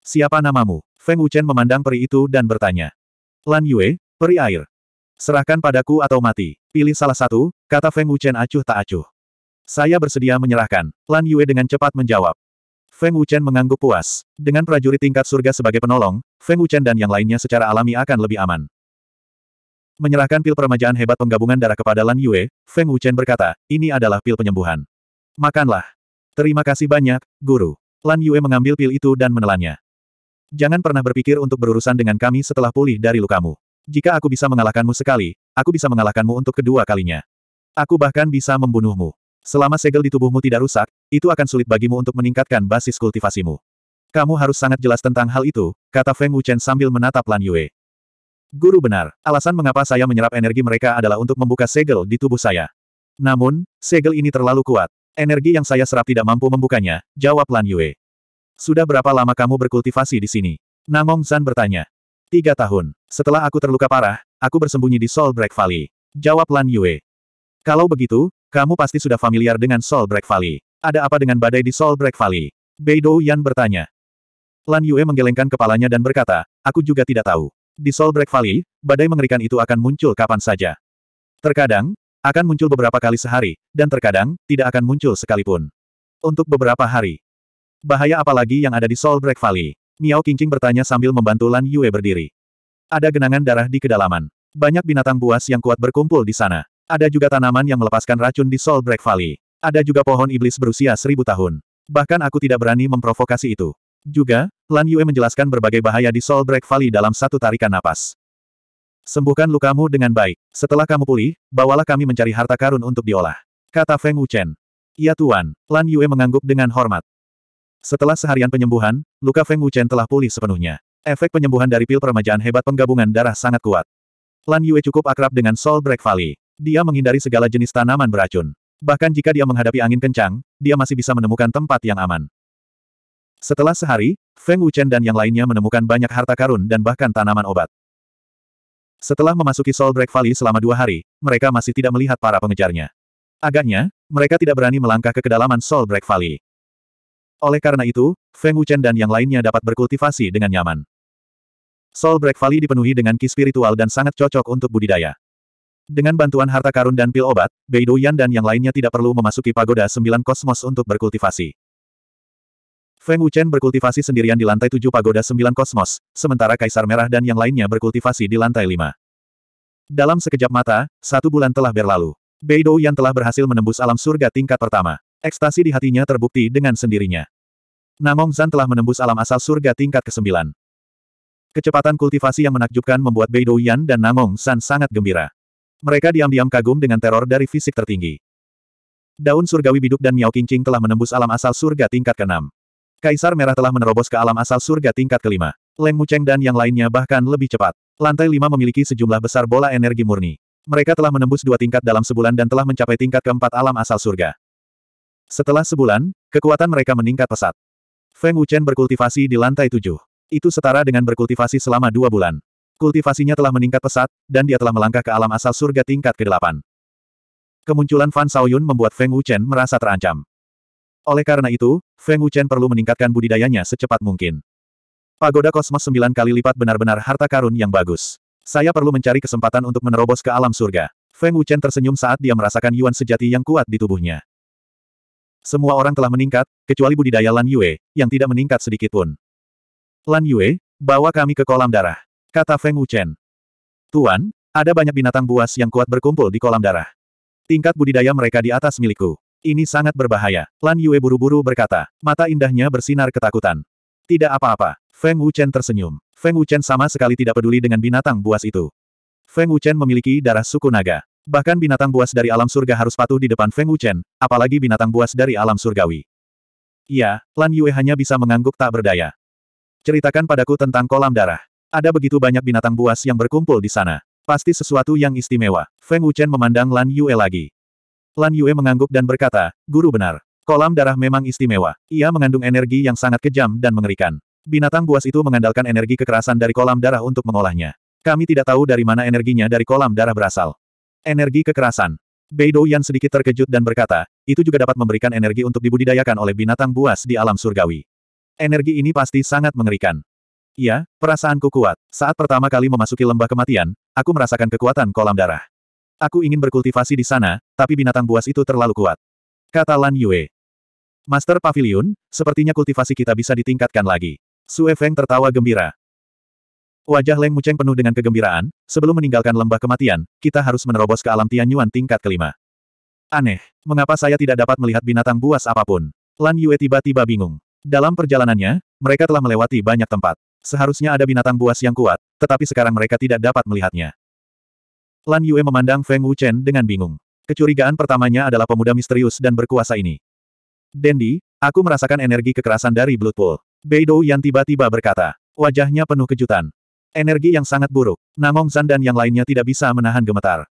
Speaker 1: Siapa namamu? Feng Wuchen memandang peri itu dan bertanya. Lan Yue, peri air. Serahkan padaku atau mati. Pilih salah satu, kata Feng Wuchen acuh tak acuh. Saya bersedia menyerahkan. Lan Yue dengan cepat menjawab. Feng Wuchen mengangguk puas. Dengan prajurit tingkat surga sebagai penolong, Feng Wuchen dan yang lainnya secara alami akan lebih aman. Menyerahkan pil peremajaan hebat penggabungan darah kepada Lan Yue, Feng Wuchen berkata, ini adalah pil penyembuhan. Makanlah. Terima kasih banyak, guru. Lan Yue mengambil pil itu dan menelannya. Jangan pernah berpikir untuk berurusan dengan kami setelah pulih dari lukamu. Jika aku bisa mengalahkanmu sekali, aku bisa mengalahkanmu untuk kedua kalinya. Aku bahkan bisa membunuhmu. Selama segel di tubuhmu tidak rusak, itu akan sulit bagimu untuk meningkatkan basis kultivasimu. Kamu harus sangat jelas tentang hal itu, kata Feng Wuchen sambil menatap Lan Yue. Guru benar, alasan mengapa saya menyerap energi mereka adalah untuk membuka segel di tubuh saya. Namun, segel ini terlalu kuat. Energi yang saya serap tidak mampu membukanya, jawab Lan Yue. Sudah berapa lama kamu berkultivasi di sini? Namong San bertanya. Tiga tahun. Setelah aku terluka parah, aku bersembunyi di Soul Break Valley. Jawab Lan Yue. Kalau begitu, kamu pasti sudah familiar dengan Soul Break Valley. Ada apa dengan badai di Soul Break Valley? Beidou Yan bertanya. Lan Yue menggelengkan kepalanya dan berkata, aku juga tidak tahu. Di Soul Break Valley, badai mengerikan itu akan muncul kapan saja. Terkadang, akan muncul beberapa kali sehari, dan terkadang, tidak akan muncul sekalipun. Untuk beberapa hari. Bahaya apalagi yang ada di Soul Break Valley. Miao Qingqing bertanya sambil membantu Lan Yue berdiri. Ada genangan darah di kedalaman. Banyak binatang buas yang kuat berkumpul di sana. Ada juga tanaman yang melepaskan racun di Sol Break Valley. Ada juga pohon iblis berusia seribu tahun. Bahkan aku tidak berani memprovokasi itu. Juga, Lan Yue menjelaskan berbagai bahaya di Sol Break Valley dalam satu tarikan napas. Sembuhkan lukamu dengan baik. Setelah kamu pulih, bawalah kami mencari harta karun untuk diolah. Kata Feng Wuchen. Ya, tuan, Lan Yue mengangguk dengan hormat. Setelah seharian penyembuhan, luka Feng Wuchen telah pulih sepenuhnya. Efek penyembuhan dari pil permajaan hebat penggabungan darah sangat kuat. Lan Yue cukup akrab dengan Soul Break Valley. Dia menghindari segala jenis tanaman beracun. Bahkan jika dia menghadapi angin kencang, dia masih bisa menemukan tempat yang aman. Setelah sehari, Feng Wuchen dan yang lainnya menemukan banyak harta karun dan bahkan tanaman obat. Setelah memasuki Soul Break Valley selama dua hari, mereka masih tidak melihat para pengejarnya. Agaknya, mereka tidak berani melangkah ke kedalaman Soul Break Valley. Oleh karena itu, Feng Wuchen dan yang lainnya dapat berkultivasi dengan nyaman. Soul Break Valley dipenuhi dengan ki spiritual dan sangat cocok untuk budidaya. Dengan bantuan harta karun dan pil obat, Beidou Yan dan yang lainnya tidak perlu memasuki pagoda sembilan kosmos untuk berkultivasi. Feng Wuchen berkultivasi sendirian di lantai tujuh pagoda sembilan kosmos, sementara Kaisar Merah dan yang lainnya berkultivasi di lantai lima. Dalam sekejap mata, satu bulan telah berlalu. Beidou Yan telah berhasil menembus alam surga tingkat pertama. Ekstasi di hatinya terbukti dengan sendirinya. Namong Zan telah menembus alam asal surga tingkat ke-9. Kecepatan kultivasi yang menakjubkan membuat Bei Yan dan Namong San sangat gembira. Mereka diam-diam kagum dengan teror dari fisik tertinggi. Daun surgawi biduk dan Miao Qingqing telah menembus alam asal surga tingkat ke-6. Kaisar Merah telah menerobos ke alam asal surga tingkat ke-5. Leng Mucheng dan yang lainnya bahkan lebih cepat. Lantai 5 memiliki sejumlah besar bola energi murni. Mereka telah menembus dua tingkat dalam sebulan dan telah mencapai tingkat keempat alam asal surga. Setelah sebulan, kekuatan mereka meningkat pesat. Feng Wuchen berkultivasi di lantai tujuh. Itu setara dengan berkultivasi selama dua bulan. Kultivasinya telah meningkat pesat, dan dia telah melangkah ke alam asal surga tingkat ke-8. Kemunculan Fan Saoyun membuat Feng Wuchen merasa terancam. Oleh karena itu, Feng Wuchen perlu meningkatkan budidayanya secepat mungkin. Pagoda kosmos sembilan kali lipat benar-benar harta karun yang bagus. Saya perlu mencari kesempatan untuk menerobos ke alam surga. Feng Wuchen tersenyum saat dia merasakan yuan sejati yang kuat di tubuhnya. Semua orang telah meningkat, kecuali budidaya Lan Yue, yang tidak meningkat sedikit pun. Lan Yue, bawa kami ke kolam darah. Kata Feng Wuchen. Tuan, ada banyak binatang buas yang kuat berkumpul di kolam darah. Tingkat budidaya mereka di atas milikku. Ini sangat berbahaya. Lan Yue buru-buru berkata. Mata indahnya bersinar ketakutan. Tidak apa-apa. Feng Wuchen tersenyum. Feng Wuchen sama sekali tidak peduli dengan binatang buas itu. Feng Wuchen memiliki darah suku naga. Bahkan binatang buas dari alam surga harus patuh di depan Feng Wuchen, apalagi binatang buas dari alam surgawi. Iya, Lan Yue hanya bisa mengangguk tak berdaya. Ceritakan padaku tentang kolam darah. Ada begitu banyak binatang buas yang berkumpul di sana. Pasti sesuatu yang istimewa. Feng Wuchen memandang Lan Yue lagi. Lan Yue mengangguk dan berkata, Guru benar. Kolam darah memang istimewa. Ia mengandung energi yang sangat kejam dan mengerikan. Binatang buas itu mengandalkan energi kekerasan dari kolam darah untuk mengolahnya. Kami tidak tahu dari mana energinya dari kolam darah berasal. Energi kekerasan. Beidou Yan sedikit terkejut dan berkata, itu juga dapat memberikan energi untuk dibudidayakan oleh binatang buas di alam surgawi. Energi ini pasti sangat mengerikan. Ya, perasaanku kuat. Saat pertama kali memasuki lembah kematian, aku merasakan kekuatan kolam darah. Aku ingin berkultivasi di sana, tapi binatang buas itu terlalu kuat. Kata Lan Yue. Master Pavilion, sepertinya kultivasi kita bisa ditingkatkan lagi. Su Feng tertawa gembira. Wajah Leng Muceng penuh dengan kegembiraan, sebelum meninggalkan lembah kematian, kita harus menerobos ke alam Tianyuan tingkat kelima. Aneh, mengapa saya tidak dapat melihat binatang buas apapun? Lan Yue tiba-tiba bingung. Dalam perjalanannya, mereka telah melewati banyak tempat. Seharusnya ada binatang buas yang kuat, tetapi sekarang mereka tidak dapat melihatnya. Lan Yue memandang Feng Wuchen dengan bingung. Kecurigaan pertamanya adalah pemuda misterius dan berkuasa ini. Dendi, aku merasakan energi kekerasan dari Blood Pool. Beidou yang tiba-tiba berkata. Wajahnya penuh kejutan. Energi yang sangat buruk. Namong Zan dan yang lainnya tidak bisa menahan gemetar.